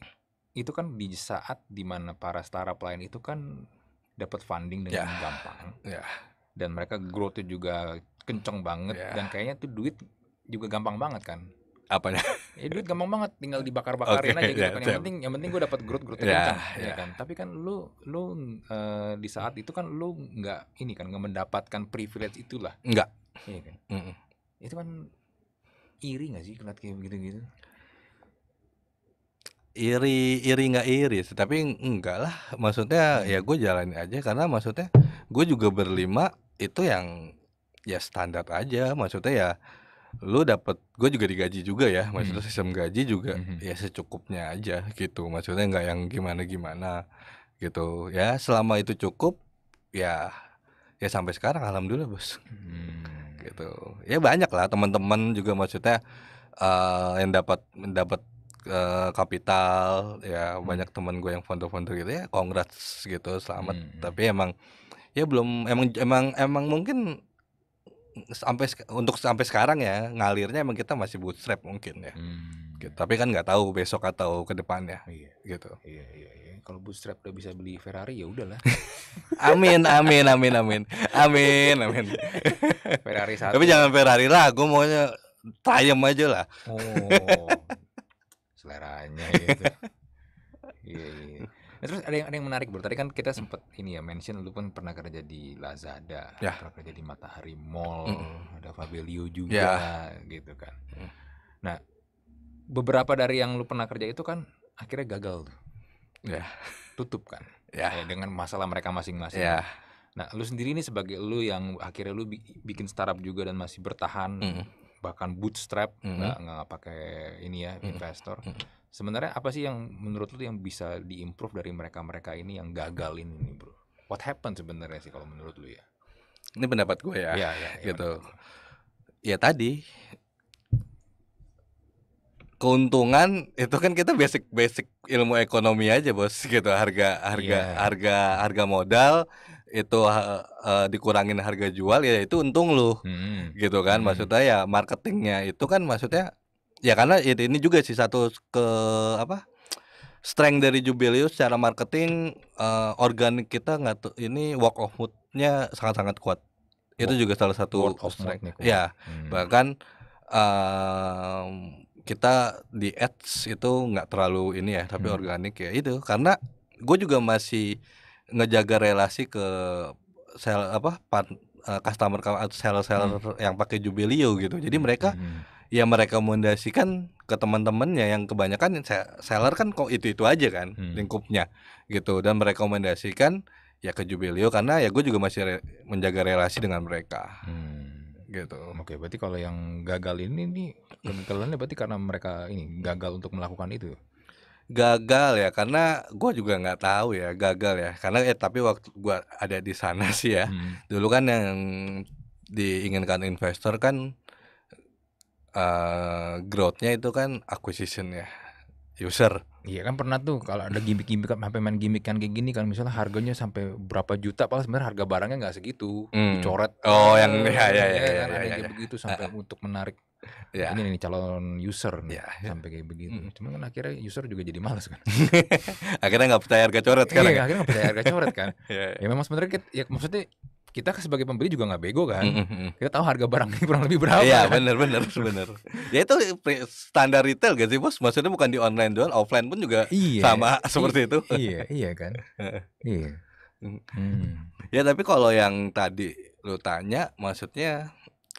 itu kan di saat dimana para startup lain itu kan dapat funding dengan yeah. gampang yeah. dan mereka growth juga kenceng banget yeah. dan kayaknya tuh duit juga gampang banget kan apa ya eh, duit gampang banget tinggal dibakar-bakarin okay, aja gitu yeah, kan yang penting yang penting gue dapat growth growth yeah, ya, yeah. ya kan tapi kan lu lu uh, di saat itu kan lu nggak ini kan nggak mendapatkan privilege itulah nggak iya kan mm -mm. itu kan iri nggak sih keliat kayak gitu-gitu iri iri nggak iri tapi enggak lah maksudnya ya gue jalani aja karena maksudnya gue juga berlima itu yang ya standar aja maksudnya ya lu dapat gue juga digaji juga ya maksudnya hmm. sistem gaji juga hmm, hmm. ya secukupnya aja gitu maksudnya nggak yang gimana gimana gitu ya selama itu cukup ya ya sampai sekarang alhamdulillah bos hmm. gitu ya banyak lah teman-teman juga maksudnya uh, yang dapat mendapat uh, eh, kapital ya hmm. banyak teman gue yang founder-founder gitu ya congrats gitu selamat hmm, hmm. tapi emang ya belum emang emang emang mungkin sampai untuk sampai sekarang ya ngalirnya emang kita masih bootstrap mungkin ya. Hmm. Gitu. Tapi kan nggak tahu besok atau ke depannya. Iya. Gitu. Iya iya iya. Kalau bootstrap udah bisa beli Ferrari ya udahlah. amin amin amin amin. Amin amin. Ferrari satu. Tapi jangan Ferrari lah, gue maunya Triumph aja lah. Oh. Seleranya gitu. Iya iya. Nah, terus ada yang ada yang menarik bro. Tadi kan kita sempat hmm. ini ya mention lu pun pernah kerja di Lazada, yeah. pernah kerja di Matahari Mall, hmm. ada Fabelio juga yeah. gitu kan. Hmm. Nah, beberapa dari yang lu pernah kerja itu kan akhirnya gagal tuh. Yeah. Tutup kan. Yeah. Ya. dengan masalah mereka masing-masing. Yeah. Nah, lu sendiri ini sebagai lu yang akhirnya lu bikin startup juga dan masih bertahan. Mm bahkan bootstrap mhm. nggak mm -hmm. nggak pakai ini ya mhm. investor. Mm -hmm. Sebenarnya apa sih yang menurut lu yang bisa diimprove dari mereka-mereka ini yang gagal ini Bro? What happened sebenarnya sih kalau menurut lu ya? Ini pendapat gue ya. Iya, ya, ya, gitu. Ya tadi keuntungan itu kan kita basic basic ilmu ekonomi aja bos gitu harga harga yeah. harga harga modal itu uh, dikurangin harga jual ya itu untung lu hmm. gitu kan hmm. maksudnya ya marketingnya itu kan maksudnya ya karena ya ini juga sih satu ke apa strength dari Jubilius secara marketing uh, organik kita nggak tuh ini walk of moodnya sangat-sangat kuat itu juga salah satu strength ya hmm. bahkan uh, kita di ads itu nggak terlalu ini ya tapi hmm. organik ya itu karena gue juga masih ngejaga relasi ke sel apa pan, eh, customer atau seller-seller hmm. yang pakai Jubileo gitu. Jadi hmm, mereka hmm. hmm. ya merekomendasikan ke teman-temannya yang kebanyakan seller kan kok itu-itu aja kan hmm. lingkupnya gitu dan merekomendasikan ya ke Jubileo karena ya gue juga masih re menjaga relasi dengan mereka. Hmm gitu. Oke, berarti kalau yang gagal ini nih kegagalannya berarti karena mereka ini gagal untuk melakukan itu. Gagal ya, karena gue juga nggak tahu ya, gagal ya. Karena eh tapi waktu gue ada di sana sih ya. Hmm. Dulu kan yang diinginkan investor kan uh, growthnya itu kan acquisition ya user. Iya kan pernah tuh kalau ada gimmick-gimmick sampai main gimmick kan kayak gini kan misalnya harganya sampai berapa juta padahal sebenarnya harga barangnya nggak segitu, hmm. dicoret. Oh, yang ya ya ya, ya, kan ya, ada ya ya, ya, ya. begitu sampai untuk menarik yeah. ini nih calon user nih, yeah, ya. sampai kayak begitu. Mm. Cuman kan akhirnya user juga jadi malas kan. akhirnya nggak percaya harga coret kan? Iya, ya? akhirnya nggak percaya harga coret kan. yeah, ya. ya memang sebenarnya kita, ya maksudnya kita sebagai pembeli juga nggak bego kan. Mm -hmm. Kita tahu harga barang ini kurang lebih berapa. Iya, yeah, kan? benar benar benar. ya itu standar retail gak sih, Bos? Maksudnya bukan di online doang, offline pun juga iya, sama seperti itu. Iya, iya kan. iya. Mm. Hmm. Ya tapi kalau yang tadi lu tanya maksudnya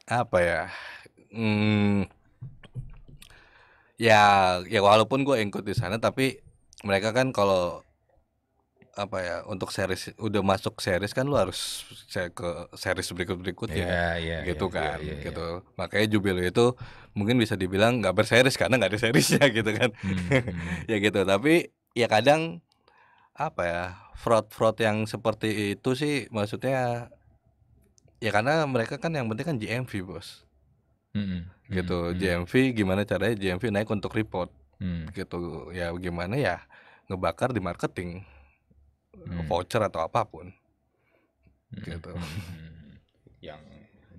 apa ya? Hmm, ya, ya walaupun gue ikut di sana, tapi mereka kan kalau apa ya untuk series udah masuk series kan lu harus ke series berikut berikutnya yeah, yeah, gitu yeah, iya, kan yeah, yeah, gitu makanya jubilo itu mungkin bisa dibilang nggak berseries karena nggak ada seriesnya gitu kan hmm. hmm. ya gitu tapi ya kadang apa ya fraud fraud yang seperti itu sih maksudnya ya karena mereka kan yang penting kan GMV bos hmm. gitu. Hmm. JMV gimana caranya JMV naik untuk report hmm. gitu. Ya gimana ya ngebakar di marketing hmm. voucher atau apapun hmm. gitu. Hmm. Yang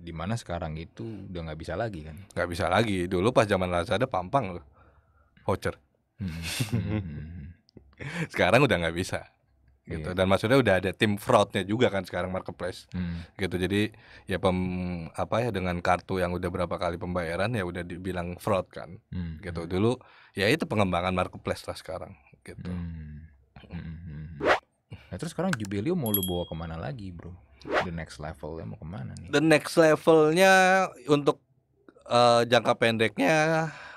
dimana sekarang itu udah nggak bisa lagi kan? Nggak bisa lagi. Dulu pas zaman Lazada pampang loh voucher. Hmm. sekarang udah nggak bisa gitu yeah. dan maksudnya udah ada tim fraudnya juga kan sekarang marketplace hmm. gitu jadi ya pem apa ya dengan kartu yang udah berapa kali pembayaran ya udah dibilang fraud kan hmm. gitu hmm. dulu ya itu pengembangan marketplace lah sekarang gitu hmm. Hmm, hmm. hmm. nah terus sekarang Jubilio mau lu bawa kemana lagi bro the next levelnya mau kemana nih the next levelnya untuk uh, jangka pendeknya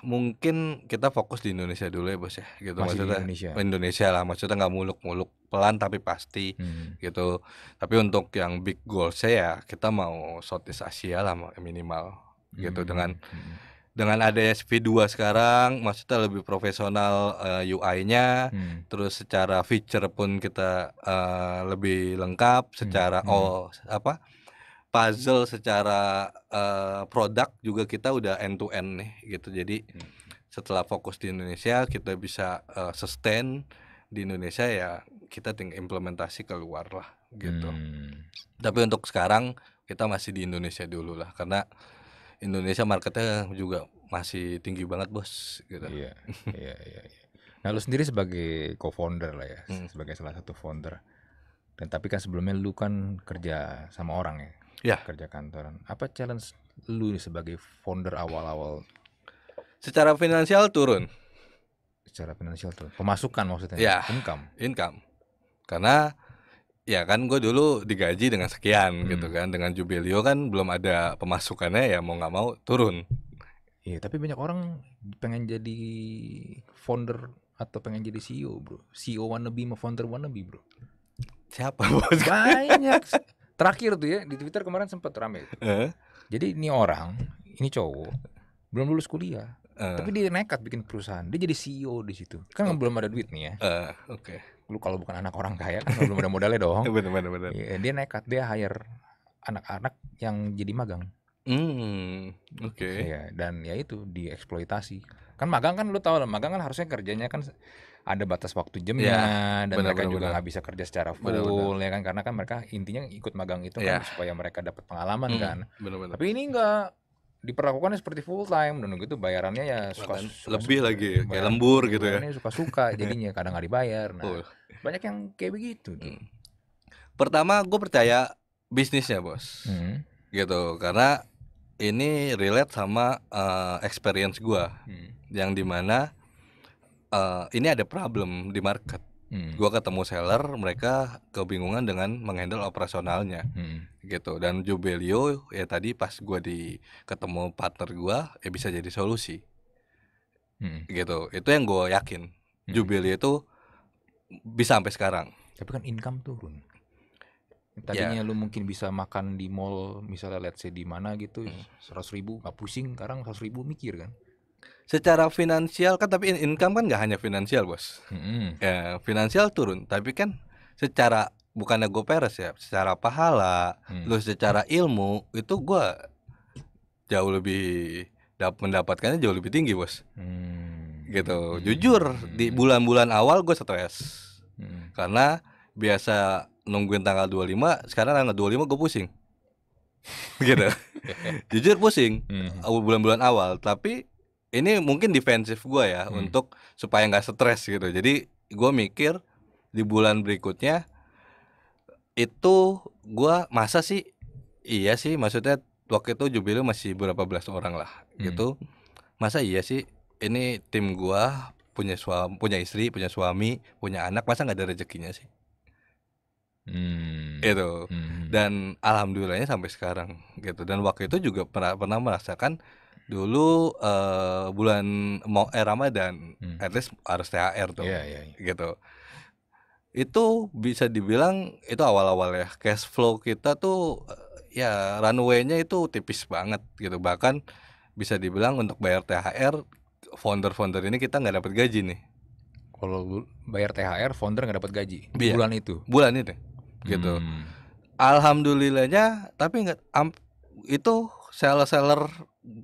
mungkin kita fokus di Indonesia dulu ya bos ya gitu Masih maksudnya Indonesia. Indonesia lah maksudnya nggak muluk-muluk pelan tapi pasti hmm. gitu tapi untuk yang big goal saya kita mau Southeast Asia lah minimal gitu hmm, dengan hmm. dengan ada SP2 sekarang maksudnya lebih profesional uh, eh, UI-nya hmm. terus secara feature pun kita uh, lebih lengkap hmm, secara hmm. all apa puzzle secara uh, produk juga kita udah end to end nih gitu. Jadi hmm. setelah fokus di Indonesia kita bisa uh, sustain di Indonesia ya kita tinggal implementasi keluar lah gitu. Hmm. Tapi untuk sekarang kita masih di Indonesia dulu lah karena Indonesia marketnya juga masih tinggi banget bos gitu. Iya, iya, iya. iya. Nah lu sendiri sebagai co-founder lah ya, hmm. sebagai salah satu founder. Dan tapi kan sebelumnya lu kan kerja sama orang ya ya. kerja kantoran. Apa challenge lu nih sebagai founder awal-awal? Secara finansial turun. Secara finansial turun. Pemasukan maksudnya. Ya. Income. Income. Karena ya kan gue dulu digaji dengan sekian hmm. gitu kan dengan jubilio kan belum ada pemasukannya ya mau nggak mau turun iya tapi banyak orang pengen jadi founder atau pengen jadi CEO bro CEO wannabe sama founder wannabe bro siapa bos banyak terakhir tuh ya di Twitter kemarin sempat rame. Uh. Jadi ini orang, ini cowok belum lulus kuliah. Uh. Tapi dia nekat bikin perusahaan. Dia jadi CEO di situ. Kan uh. belum ada duit nih ya. Uh, oke. Okay. Lu kalau bukan anak orang kaya kan belum ada modalnya dong. benar benar benar. Ya, dia nekat dia hire anak-anak yang jadi magang. Hmm, oke. Okay. Ya, dan ya itu dieksploitasi. Kan magang kan lu tahu lah, magang kan harusnya kerjanya kan ada batas waktu jamnya ya, dan bener, mereka bener, juga nggak bisa kerja secara full bener, bener. ya kan karena kan mereka intinya ikut magang itu ya. kan iya. supaya mereka dapat pengalaman hmm, kan. Bener, bener. Tapi ini enggak diperlakukan seperti full time dan gitu bayarannya ya suka, suka lebih suka, lagi kayak lembur gitu ya. suka-suka jadinya kadang nggak dibayar. Nah, uh. banyak yang kayak begitu tuh. Hmm. Pertama gue percaya bisnisnya, Bos. Hmm. Gitu. Karena ini relate sama uh, experience gue hmm. yang dimana Eh, ini ada problem di market. Hmm. Gua ketemu seller, mereka kebingungan dengan menghandle operasionalnya, hmm. gitu. Dan Jubelio ya tadi pas gue di ketemu partner gue, ya bisa jadi solusi, hmm. gitu. Itu yang gue yakin. Hmm. Jubelio itu bisa sampai sekarang. Tapi kan income turun. Tadinya yeah. lu mungkin bisa makan di mall misalnya let's say di mana gitu hmm. seratus ribu nggak pusing, sekarang seratus ribu mikir kan secara finansial kan tapi income kan gak hanya finansial bos hmm. ya finansial turun tapi kan secara bukannya gue peres ya secara pahala hmm. lu secara ilmu itu gue jauh lebih mendapatkannya jauh lebih tinggi bos hmm. gitu hmm. jujur di mm. bulan-bulan awal gue stres hmm. karena biasa nungguin tanggal 25 sekarang tanggal 25 gue pusing gitu jujur pusing mm. bulan-bulan hmm. awal tapi ini mungkin defensif gue ya hmm. untuk supaya nggak stres gitu jadi gue mikir di bulan berikutnya itu gue masa sih iya sih maksudnya waktu itu jubilu masih berapa belas orang lah hmm. gitu masa iya sih ini tim gue punya suami punya istri punya suami punya anak masa nggak ada rezekinya sih hmm. itu hmm. dan alhamdulillahnya sampai sekarang gitu dan waktu itu juga pernah pernah merasakan dulu uh, bulan mau eh Ramadan, hmm. at least harus THR tuh, yeah, yeah, yeah. gitu. Itu bisa dibilang itu awal-awal ya cash flow kita tuh eh, ya runway-nya itu tipis banget gitu. Bahkan bisa dibilang untuk bayar THR founder-founder ini kita nggak dapat gaji nih. Kalau bayar THR founder nggak dapat gaji iya. bulan itu. Bulan itu, gitu. Hmm. Alhamdulillahnya tapi nggak itu seller-seller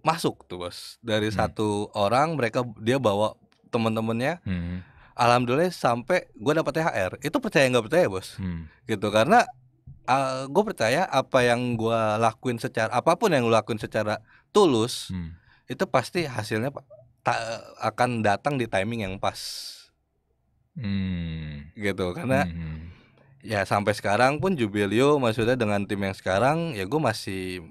masuk tuh bos dari hmm. satu orang mereka dia bawa temen-temennya hmm. alhamdulillah sampai gue dapat thr itu percaya nggak percaya bos hmm. gitu karena uh, ah, gue percaya apa yang gue lakuin secara apapun yang gue lakuin secara tulus hmm. itu pasti hasilnya tak akan datang di timing yang pas hmm. gitu karena hmm, hmm. ya sampai sekarang pun jubilio maksudnya dengan tim yang sekarang ya gue masih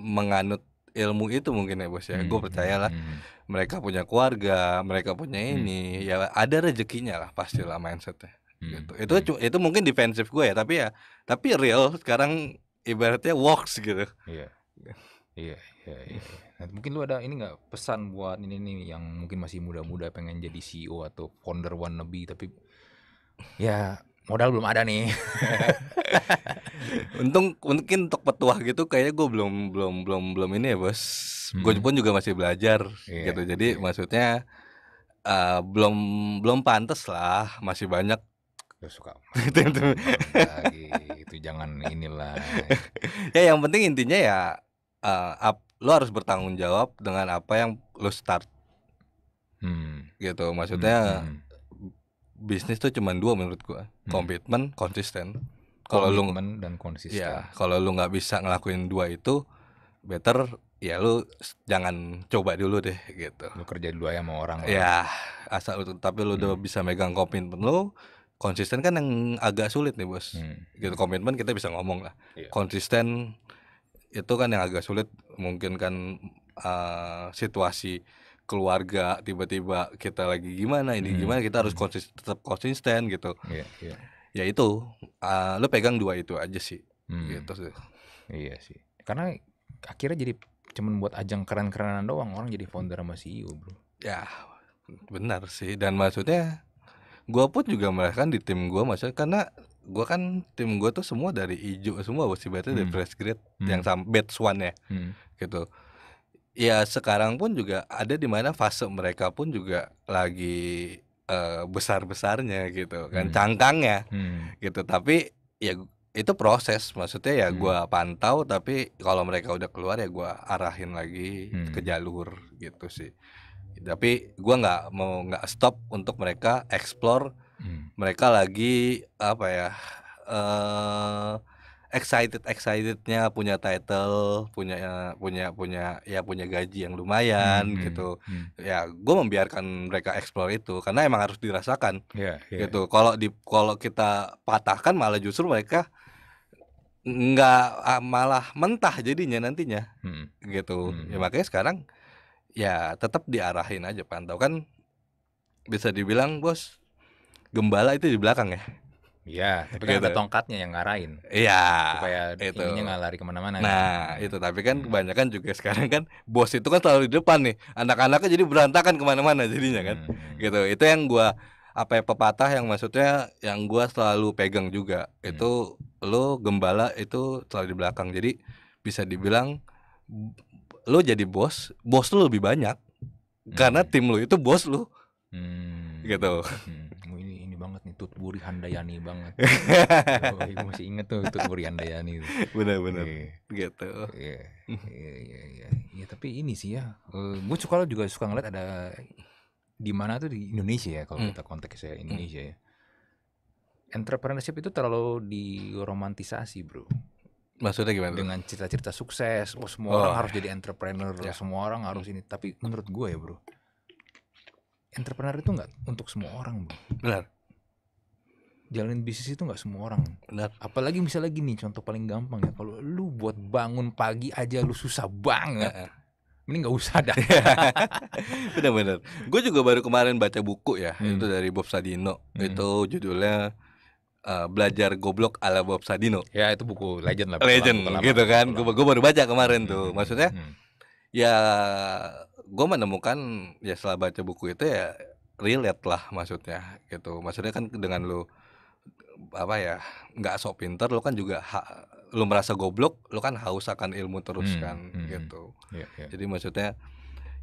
menganut ilmu itu mungkin ya bos ya hmm. gue percayalah hmm, hmm. mereka punya keluarga mereka punya hmm. ini hmm. ya ada rezekinya lah pastilah mindsetnya hmm. gitu itu hmm. itu mungkin defensif gue ya tapi ya tapi real sekarang ibaratnya works gitu iya iya iya, iya. iya. Nah, mungkin lu ada ini nggak pesan buat ini nih yang mungkin masih muda-muda pengen jadi CEO atau founder wannabe tapi ya modal belum ada nih. Untung mungkin untuk petuah gitu kayaknya gue belum belum belum belum ini ya bos. Hmm. Gue pun juga masih belajar yeah. gitu. Iya, Jadi yeah. maksudnya uh, belum belum pantas lah. Masih banyak. Gue suka. itu itu gitu. jangan inilah. ya yang penting intinya ya uh, eh, up, lo harus bertanggung jawab dengan apa yang lo start. Hmm. Gitu maksudnya. Hmm, hmm bisnis tuh cuma dua menurut gua hmm. komitmen konsisten kalau lu dan konsisten ya kalau lu nggak bisa ngelakuin dua itu better ya lu jangan coba dulu deh gitu lu kerja dua ya sama orang ya asal tapi lu hmm. udah bisa megang komitmen lu konsisten kan yang agak sulit nih bos hmm. gitu komitmen kita bisa ngomong lah yeah. konsisten itu kan yang agak sulit mungkin kan uh, situasi keluarga tiba-tiba kita lagi gimana ini hmm. gimana kita harus hmm. konsisten, tetap konsisten gitu yeah, yeah. ya itu uh, ah, lo pegang dua itu aja sih hmm. gitu sih iya sih karena akhirnya jadi cuman buat ajang keren-kerenan doang orang jadi founder sama CEO bro ya benar sih dan maksudnya gue pun juga merasakan di tim gue maksudnya karena gue kan tim gue tuh semua dari ijo semua sih berarti hmm. dari fresh grade hmm. yang sama batch one ya hmm. gitu ya sekarang pun juga ada di mana fase mereka pun juga lagi uh, besar-besarnya gitu kan hmm. cangkangnya hmm. gitu tapi ya itu proses maksudnya ya hmm. gue pantau tapi kalau mereka udah keluar ya gue arahin lagi hmm. ke jalur gitu sih tapi gue nggak mau nggak stop untuk mereka explore hmm. mereka lagi apa ya uh, excited excitednya punya title punya punya punya ya punya gaji yang lumayan hmm, hmm gitu hmm. ya gue membiarkan mereka explore itu karena emang harus dirasakan yeah, yeah. gitu kalau di kalau kita patahkan malah justru mereka nggak malah mentah jadinya nantinya hmm. gitu hmm. ya hmm. makanya sekarang ya tetap diarahin aja pantau kan bisa dibilang bos gembala itu di belakang ya Iya, tapi kan gitu. ada tongkatnya yang ngarahin. Iya. Supaya itu. ininya nggak lari kemana-mana. Nah, kan? itu. Tapi kan hmm. kebanyakan juga sekarang kan bos itu kan selalu di depan nih. Anak-anaknya jadi berantakan kemana-mana jadinya kan. Hmm. hmm. Gitu. Itu yang gua apa ya pepatah yang maksudnya yang gua selalu pegang juga. Hmm. Itu lo gembala itu selalu di belakang. Jadi bisa dibilang lo jadi bos, bos lo lebih banyak. Hmm. Karena tim lo itu bos lo. Hmm. Gitu. Hmm Tut Buri Handayani banget. Gue masih inget tuh Tut Buri Handayani. Benar-benar. Yeah. Gitu. Iya, iya, iya, iya. Iya, tapi ini sih ya, uh, eh, gue suka juga suka ngeliat ada di mana tuh di Indonesia ya kalau hmm. kita konteksnya hmm. Indonesia hmm. ya. Entrepreneurship itu terlalu diromantisasi bro. Maksudnya gimana? Dengan cerita-cerita sukses, oh, semua oh. orang harus jadi entrepreneur, ya. semua orang harus ini. Tapi menurut gue ya bro, entrepreneur itu nggak untuk semua orang bro. Benar jalanin bisnis itu nggak semua orang. Benar. Apalagi misalnya gini, contoh paling gampang ya. Kalau lu buat bangun pagi aja lu susah banget. Mending nggak usah dah. Benar-benar. Gue juga baru kemarin baca buku ya, hmm. itu dari Bob Sadino. Hmm. Itu judulnya uh, Belajar Goblok ala Bob Sadino. Ya itu buku legend lah. Legend, lama, gitu kan. Gue baru baca kemarin hmm. tuh. Hmm, maksudnya, hmm. ya gue menemukan ya setelah baca buku itu ya relate lah maksudnya gitu. Maksudnya kan dengan lu apa ya nggak sok pinter lo kan juga ha, lo merasa goblok lo kan haus akan ilmu terus hmm, kan hmm, gitu yeah, yeah. jadi maksudnya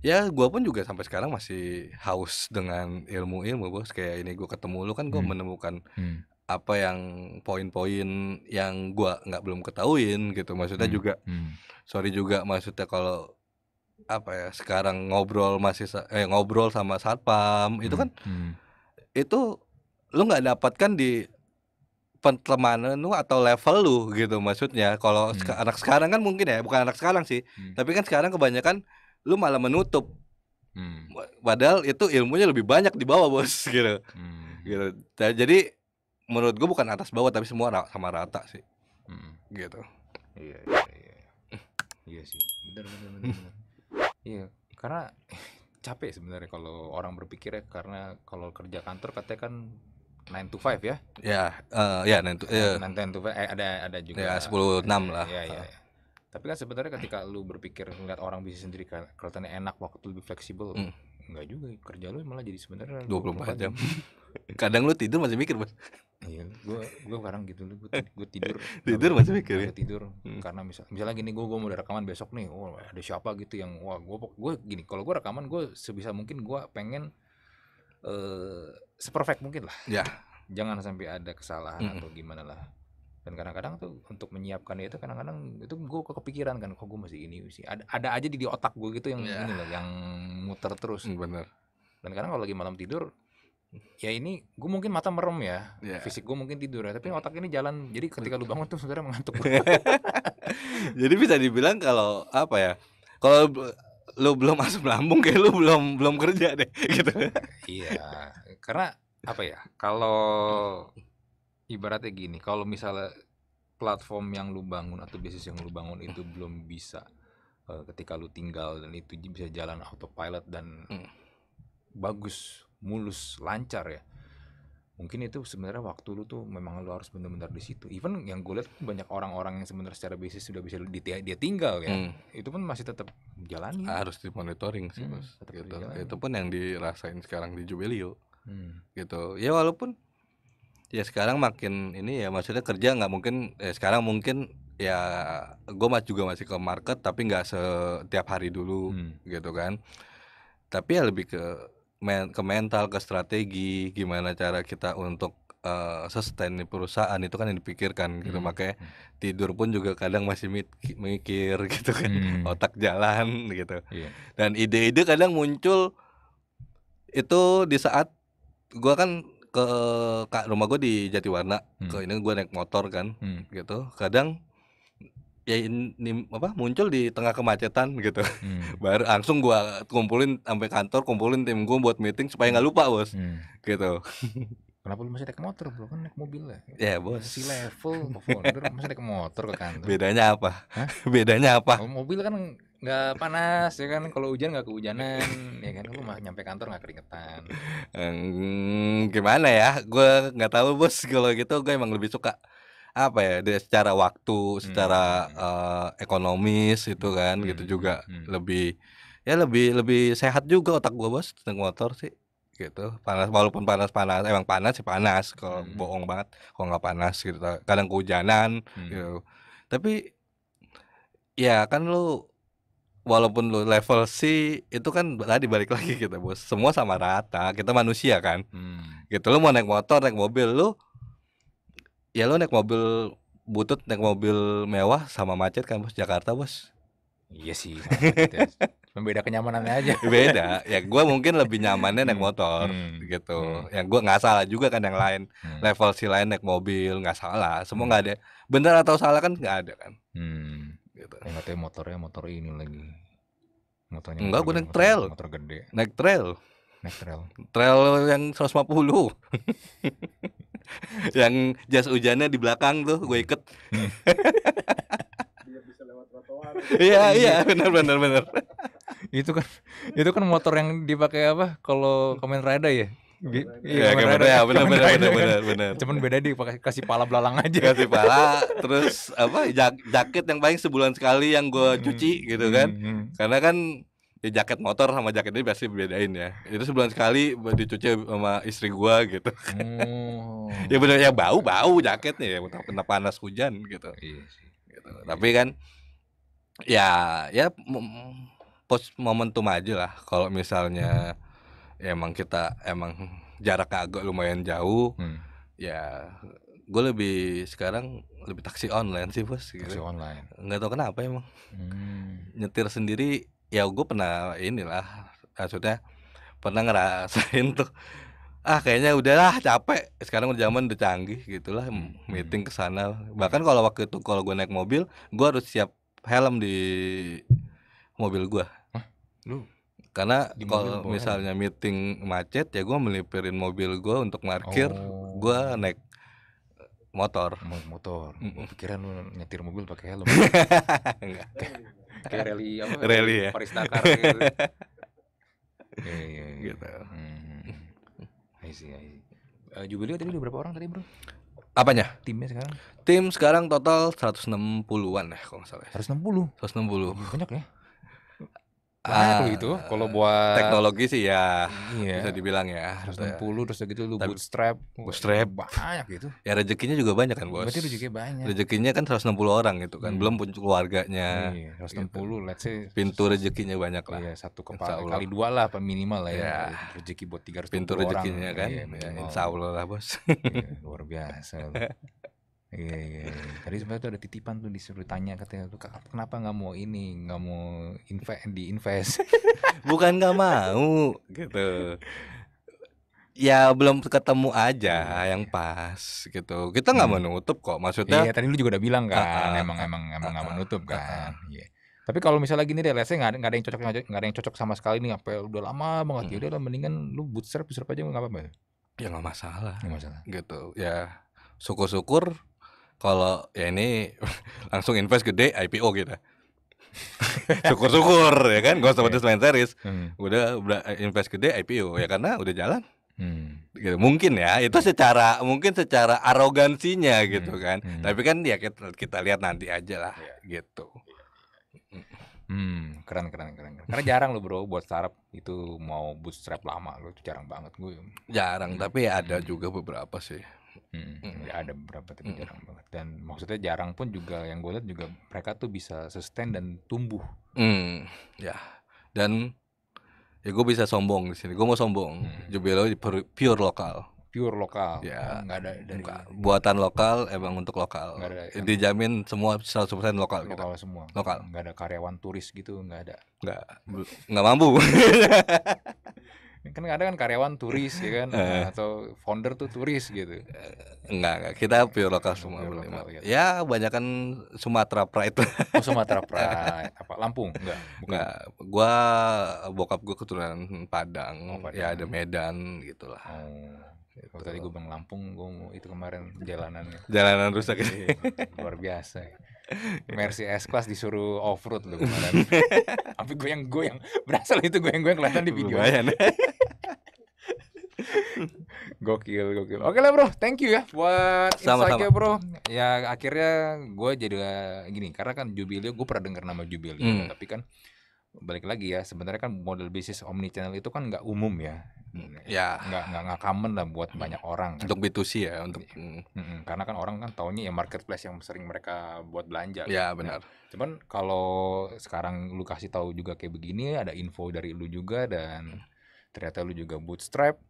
ya gue pun juga sampai sekarang masih haus dengan ilmu-ilmu bos kayak ini gue ketemu lo kan gue hmm. menemukan hmm. apa yang poin-poin yang gue nggak belum ketahuin gitu maksudnya hmm, juga hmm. sorry juga maksudnya kalau apa ya sekarang ngobrol masih eh ngobrol sama satpam hmm, itu kan hmm. itu lo nggak dapatkan di pertemanan lu atau level lu gitu maksudnya. Kalau hmm. anak sekarang kan mungkin ya, bukan anak sekarang sih. Hmm. Tapi kan sekarang kebanyakan lu malah menutup. Hmm. Padahal itu ilmunya lebih banyak di bawah, Bos, gitu. Hmm. Gitu. Nah, jadi menurut gua bukan atas bawah tapi semua sama rata sih. Hmm. Gitu. Iya, iya, iya. Iya sih. benar, benar, benar. Iya, karena capek sebenarnya kalau orang berpikir ya karena kalau kerja kantor katanya kan nine to five ya? Ya, uh, ya nine to uh, nine, to five eh, ada ada juga. Ya sepuluh enam lah. Ya, ya, ya. Ah. Tapi kan sebenarnya ketika lu berpikir melihat orang bisnis sendiri kelihatannya enak waktu lebih fleksibel. Hmm. Enggak juga, kerja lu malah jadi sebenarnya 24 jam. jam. Kadang lu tidur masih mikir, Mas. Iya, gua gua sekarang gitu lu gua, gua tidur. tidur masih mikir ya. Tidur hmm. karena misal misalnya gini gua gua mau rekaman besok nih, oh ada siapa gitu yang wah gua gua gini kalau gua rekaman gua sebisa mungkin gua pengen uh, seperfect mungkin lah. Ya. Jangan sampai ada kesalahan mm atau gimana lah. Dan kadang-kadang tuh untuk menyiapkan itu kadang-kadang itu gue kepikiran kan kok gue masih ini sih. Ada ada aja di, di otak gue gitu yang yeah. ini loh yang muter terus. Mm, bener. Dan kadang kalau lagi malam tidur ya ini gue mungkin mata merem ya yeah. fisik gue mungkin tidur ya tapi ya. otak ini jalan jadi ketika lu bangun tuh sebenarnya mengantuk jadi bisa dibilang kalau apa ya kalau lu belum masuk lambung kayak lu belum belum kerja deh gitu. Iya, karena apa ya? Kalau ibaratnya gini, kalau misalnya platform yang lu bangun atau bisnis yang lu bangun itu belum bisa uh, ketika lu tinggal dan itu bisa jalan autopilot dan hmm. bagus, mulus, lancar ya mungkin itu sebenarnya waktu lu tuh memang lu harus benar-benar di situ. Even yang gue lihat banyak orang-orang yang sebenarnya secara bisnis sudah bisa dia, tinggal ya, hmm. itu pun masih tetap jalan. Ah, harus dimonitoring sih hmm, mas. Gitu. Itu pun yang dirasain sekarang di Jubilio. Hmm. Gitu. Ya walaupun ya sekarang makin ini ya maksudnya kerja nggak mungkin ya sekarang mungkin ya gue mas juga masih ke market tapi nggak setiap hari dulu hmm. gitu kan tapi ya lebih ke men ke mental ke strategi gimana cara kita untuk uh, sustain di perusahaan itu kan yang dipikirkan gitu hmm. makanya hmm. tidur pun juga kadang masih mikir gitu kan hmm. otak jalan gitu yeah. dan ide-ide kadang muncul itu di saat gua kan ke rumah gue di Jatiwarna hmm. ke ini gua naik motor kan hmm. gitu kadang ya ini apa muncul di tengah kemacetan gitu hmm. baru langsung gua kumpulin sampai kantor kumpulin tim gua buat meeting supaya nggak lupa bos hmm. gitu kenapa lu masih naik motor bro kan naik mobil lah ya yeah, bos si level folder masih naik motor ke kantor bedanya apa Hah? bedanya apa Kalo mobil kan nggak panas ya kan kalau hujan nggak kehujanan ya kan lu mah nyampe kantor nggak keringetan hmm, gimana ya gua nggak tahu bos kalau gitu gue emang lebih suka apa ya dia secara waktu secara hmm. uh, ekonomis itu hmm, kan gitu hmm. gitu juga hmm. lebih ya lebih lebih sehat juga otak gua bos tentang motor sih gitu panas walaupun panas panas emang panas sih panas kalau hmm. bohong banget kalau nggak panas gitu kadang kehujanan hmm. gitu tapi ya kan lu walaupun lu level C itu kan tadi balik lagi kita bos semua sama rata kita manusia kan hmm. gitu lu mau naik motor naik mobil lu ya lo naik mobil butut naik mobil mewah sama macet kan bos Jakarta bos iya sih ya. beda kenyamanannya aja beda ya gue mungkin lebih nyamannya naik hmm. motor hmm. gitu hmm. yang gue nggak salah juga kan yang lain hmm. level si lain naik mobil nggak salah semua nggak hmm. ada benar atau salah kan nggak ada kan hmm. gitu. yang oh, katanya motornya motor ini lagi motornya enggak gue naik motor, trail motor gede naik trail naik trail trail yang 150 yang jas hujannya di belakang tuh gue ikut iya iya benar benar benar itu kan itu kan motor yang dipakai apa kalau komen rada ya Iya, iya kayak benar ya, benar benar. benar benar benar. Cuman beda di pakai kasih pala belalang aja. Kasih pala, terus apa jak, jaket yang paling sebulan sekali yang gue mm-hmm. cuci gitu mm-hmm. kan. Karena kan ya jaket motor sama jaket ini pasti bedain ya itu ya, sebulan sekali dicuci sama istri gua gitu hmm. ya benar ya bau bau jaketnya ya kena panas hujan gitu, iya gitu. Iya. tapi kan ya ya pos momentum aja lah kalau misalnya hmm. ya emang kita emang jarak agak lumayan jauh hmm. ya gue lebih sekarang lebih taksi online sih bos gitu. taksi online nggak tau kenapa emang hmm. nyetir sendiri Ya gue pernah inilah, maksudnya pernah ngerasain tuh, ah kayaknya udahlah capek, sekarang udah zaman udah canggih gitulah meeting hmm. kesana Bahkan kalau waktu itu kalau gue naik mobil, gue harus siap helm di mobil gue. karena kalau misalnya meeting macet ya gue melipirin mobil gue untuk parkir oh. gue eh, naik motor motor pikiran lu nyetir mobil pakai helm kayak rally apa rally ya Paris Dakar gitu iya, iya iya gitu hmm. I see, I see. Uh, eh, Jubilee tadi udah berapa orang tadi bro Apanya? Timnya sekarang? Tim sekarang total 160-an ya kalau nggak salah. 160? Ya. 160. Banyak ya? baru ah, itu kalau buat teknologi sih ya iya, bisa dibilang ya harus 60 terus gitu lu bootstrap bootstrap banyak gitu ya rezekinya juga banyak kan bos berarti rezekinya banyak rezekinya kan 160 orang gitu kan hmm. belum punya keluarganya iya, 160 gitu. let's say pintu rezekinya banyak lah iya, satu kepala kali dua lah minimal lah ya, ya. rezeki buat 300 pintu rezekinya kan iya, ya, insya Allah lah bos iya, luar biasa Iya, iya, iya Tadi sebenarnya tuh ada titipan tuh disuruh tanya katanya tuh kenapa nggak mau ini nggak mau invest di invest. Bukan nggak mau gitu. Ya belum ketemu aja iya, yang pas gitu. Kita nggak hmm. menutup kok maksudnya. Iya tadi lu juga udah bilang kan uh, emang emang emang nggak menutup kan. Iya. Tapi kalau misalnya gini deh, lesnya nggak ada yang cocok nggak ada yang cocok sama sekali nih apa udah lama banget hmm. ya udah mendingan lu bootstrap bootstrap aja nggak apa-apa. Ya nggak masalah. masalah. Gitu ya syukur-syukur kalau ya ini langsung invest gede IPO kita syukur-syukur ya kan gak usah main iya. series hmm. udah eh, invest gede IPO ya karena udah jalan hmm. gitu mungkin ya itu secara mungkin secara arogansinya hmm. gitu kan hmm. tapi kan ya kita, kita lihat nanti aja lah yeah. gitu hmm keren keren keren karena jarang lo bro buat startup itu mau bootstrap lama lo jarang banget gue jarang hmm. tapi ada hmm. juga beberapa sih Hmm, ya ada beberapa tapi hmm. jarang banget. Dan maksudnya jarang pun juga yang gue lihat juga mereka tuh bisa sustain dan tumbuh. Hmm, ya. Dan ya gue bisa sombong di sini. Gue mau sombong. Hmm. Jubilo pure, lokal. Pure lokal. Ya. Nggak ada dari buatan lokal emang untuk lokal. Nggak ada, Dijamin semua 100% lokal. Lokal gitu. semua. Lokal. Nggak ada karyawan turis gitu. Nggak ada. Nggak. Nggak mampu. kan ada kan karyawan turis ya kan eh. nah, atau founder tuh turis gitu enggak kita pure lokal semua pure lokal, gitu. ya kan Sumatera Pride oh Sumatera Pride apa Lampung enggak bukan enggak gua bokap gua keturunan Padang, oh, Padang. ya ada Medan gitulah hmm. Gitu. Kalau tadi gue bilang Lampung, gue itu kemarin jalanan. Jalanan rusak ini. Iya, luar biasa. Mercy S class disuruh off road loh kemarin. Tapi gue yang gue yang berasal itu gue yang gue yang kelihatan di video. Lumayan gokil gokil oke lah bro thank you ya buat insight insightnya bro ya akhirnya gue jadi eh, gini karena kan jubilio gue pernah dengar nama jubilio ya. hmm. tapi kan balik lagi ya sebenarnya kan model bisnis omni channel itu kan nggak umum ya ya nggak nggak nggak common lah buat banyak orang kan. untuk B2C ya untuk iya. hmm, karena kan orang kan taunya ya marketplace yang sering mereka buat belanja ya kan. benar cuman kalau sekarang lu kasih tahu juga kayak begini ada info dari lu juga dan ternyata lu juga bootstrap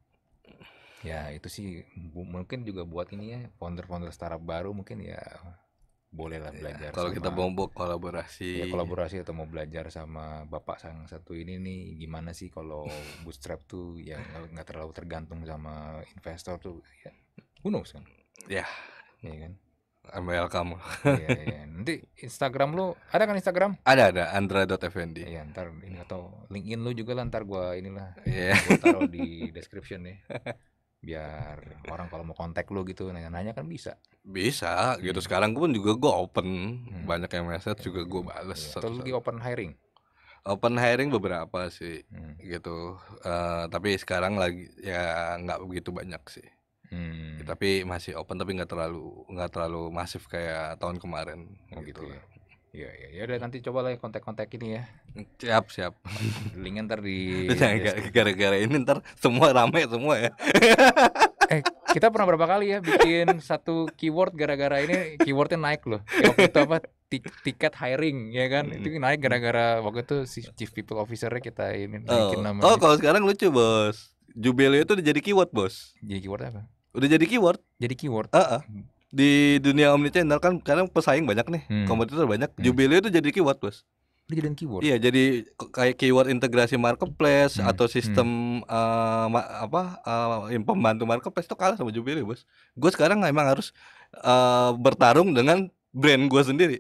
ya itu sih mungkin juga buat ini ya founder-founder startup baru mungkin ya bolehlah lah ya, belajar. kalau sama, kita bombok kolaborasi. Ya kolaborasi atau mau belajar sama bapak sang satu ini nih gimana sih kalau bootstrap tuh ya nggak terlalu tergantung sama investor tuh ya who knows kan. Ya. ya kan. Amel kamu. Iya, iya. Nanti Instagram lu ada kan Instagram? Ada ada andra.fnd. Iya, ntar ini atau LinkedIn lu juga lah ntar gua inilah. Iya. Yeah. taruh di description nih. Ya biar orang kalau mau kontak lo gitu nanya-nanya kan bisa bisa gitu hmm. sekarang gue pun juga gue open hmm. banyak yang message ya, juga gue iya. bales iya. terus lagi open hiring open hiring beberapa sih hmm. gitu uh, tapi sekarang lagi ya nggak begitu banyak sih hmm. tapi masih open tapi nggak terlalu nggak terlalu masif kayak tahun kemarin oh, gitu, gitu ya. Iya, iya, ya udah nanti coba lagi kontak-kontak ini ya. Hmm, siap, siap. Linknya ntar di nah, gara-gara ini ntar semua rame semua ya. eh, kita pernah berapa kali ya bikin satu keyword gara-gara ini keywordnya naik loh. Ya, waktu itu apa tiket hiring ya kan? Hmm. Itu naik gara-gara waktu itu si chief people officer kita ini oh. nama. Oh, kalau sekarang lucu, Bos. Jubileo itu udah jadi keyword, Bos. Jadi keyword apa? Udah jadi keyword. Jadi keyword. Uh -uh di dunia omnichannel kan kadang pesaing banyak nih, hmm. kompetitor banyak. Hmm. jubilee itu jadi keyword, Bos. jadi keyword. Iya, jadi kayak keyword integrasi marketplace hmm. atau hmm. sistem hmm. uh, apa uh, pembantu marketplace itu kalah sama Jubilee Bos. Gue sekarang emang harus uh, bertarung dengan brand gue sendiri.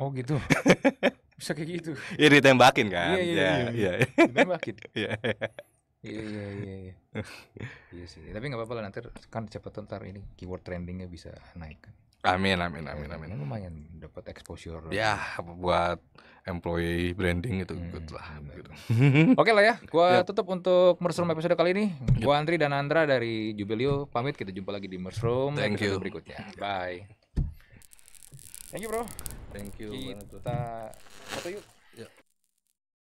Oh, gitu. Bisa kayak gitu. Iya, ditembakin kan. Iya, iya, iya. Iya. iya. iya. iya iya iya iya iya sih tapi nggak apa-apa lah nanti kan cepat ntar ini keyword trendingnya bisa naik kan Amin, amin, amin, iya, ya, amin. Lumayan dapat exposure. Ya, buat employee branding itu hmm, good lah. Iya, gitu. Oke lah ya, gua yep. tutup untuk Mersroom episode kali ini. Yep. Gua Andri dan Andra dari Jubilio pamit. Kita jumpa lagi di Mersroom Thank episode you. berikutnya. Bye. Thank you bro. Thank you. Kita foto yuk.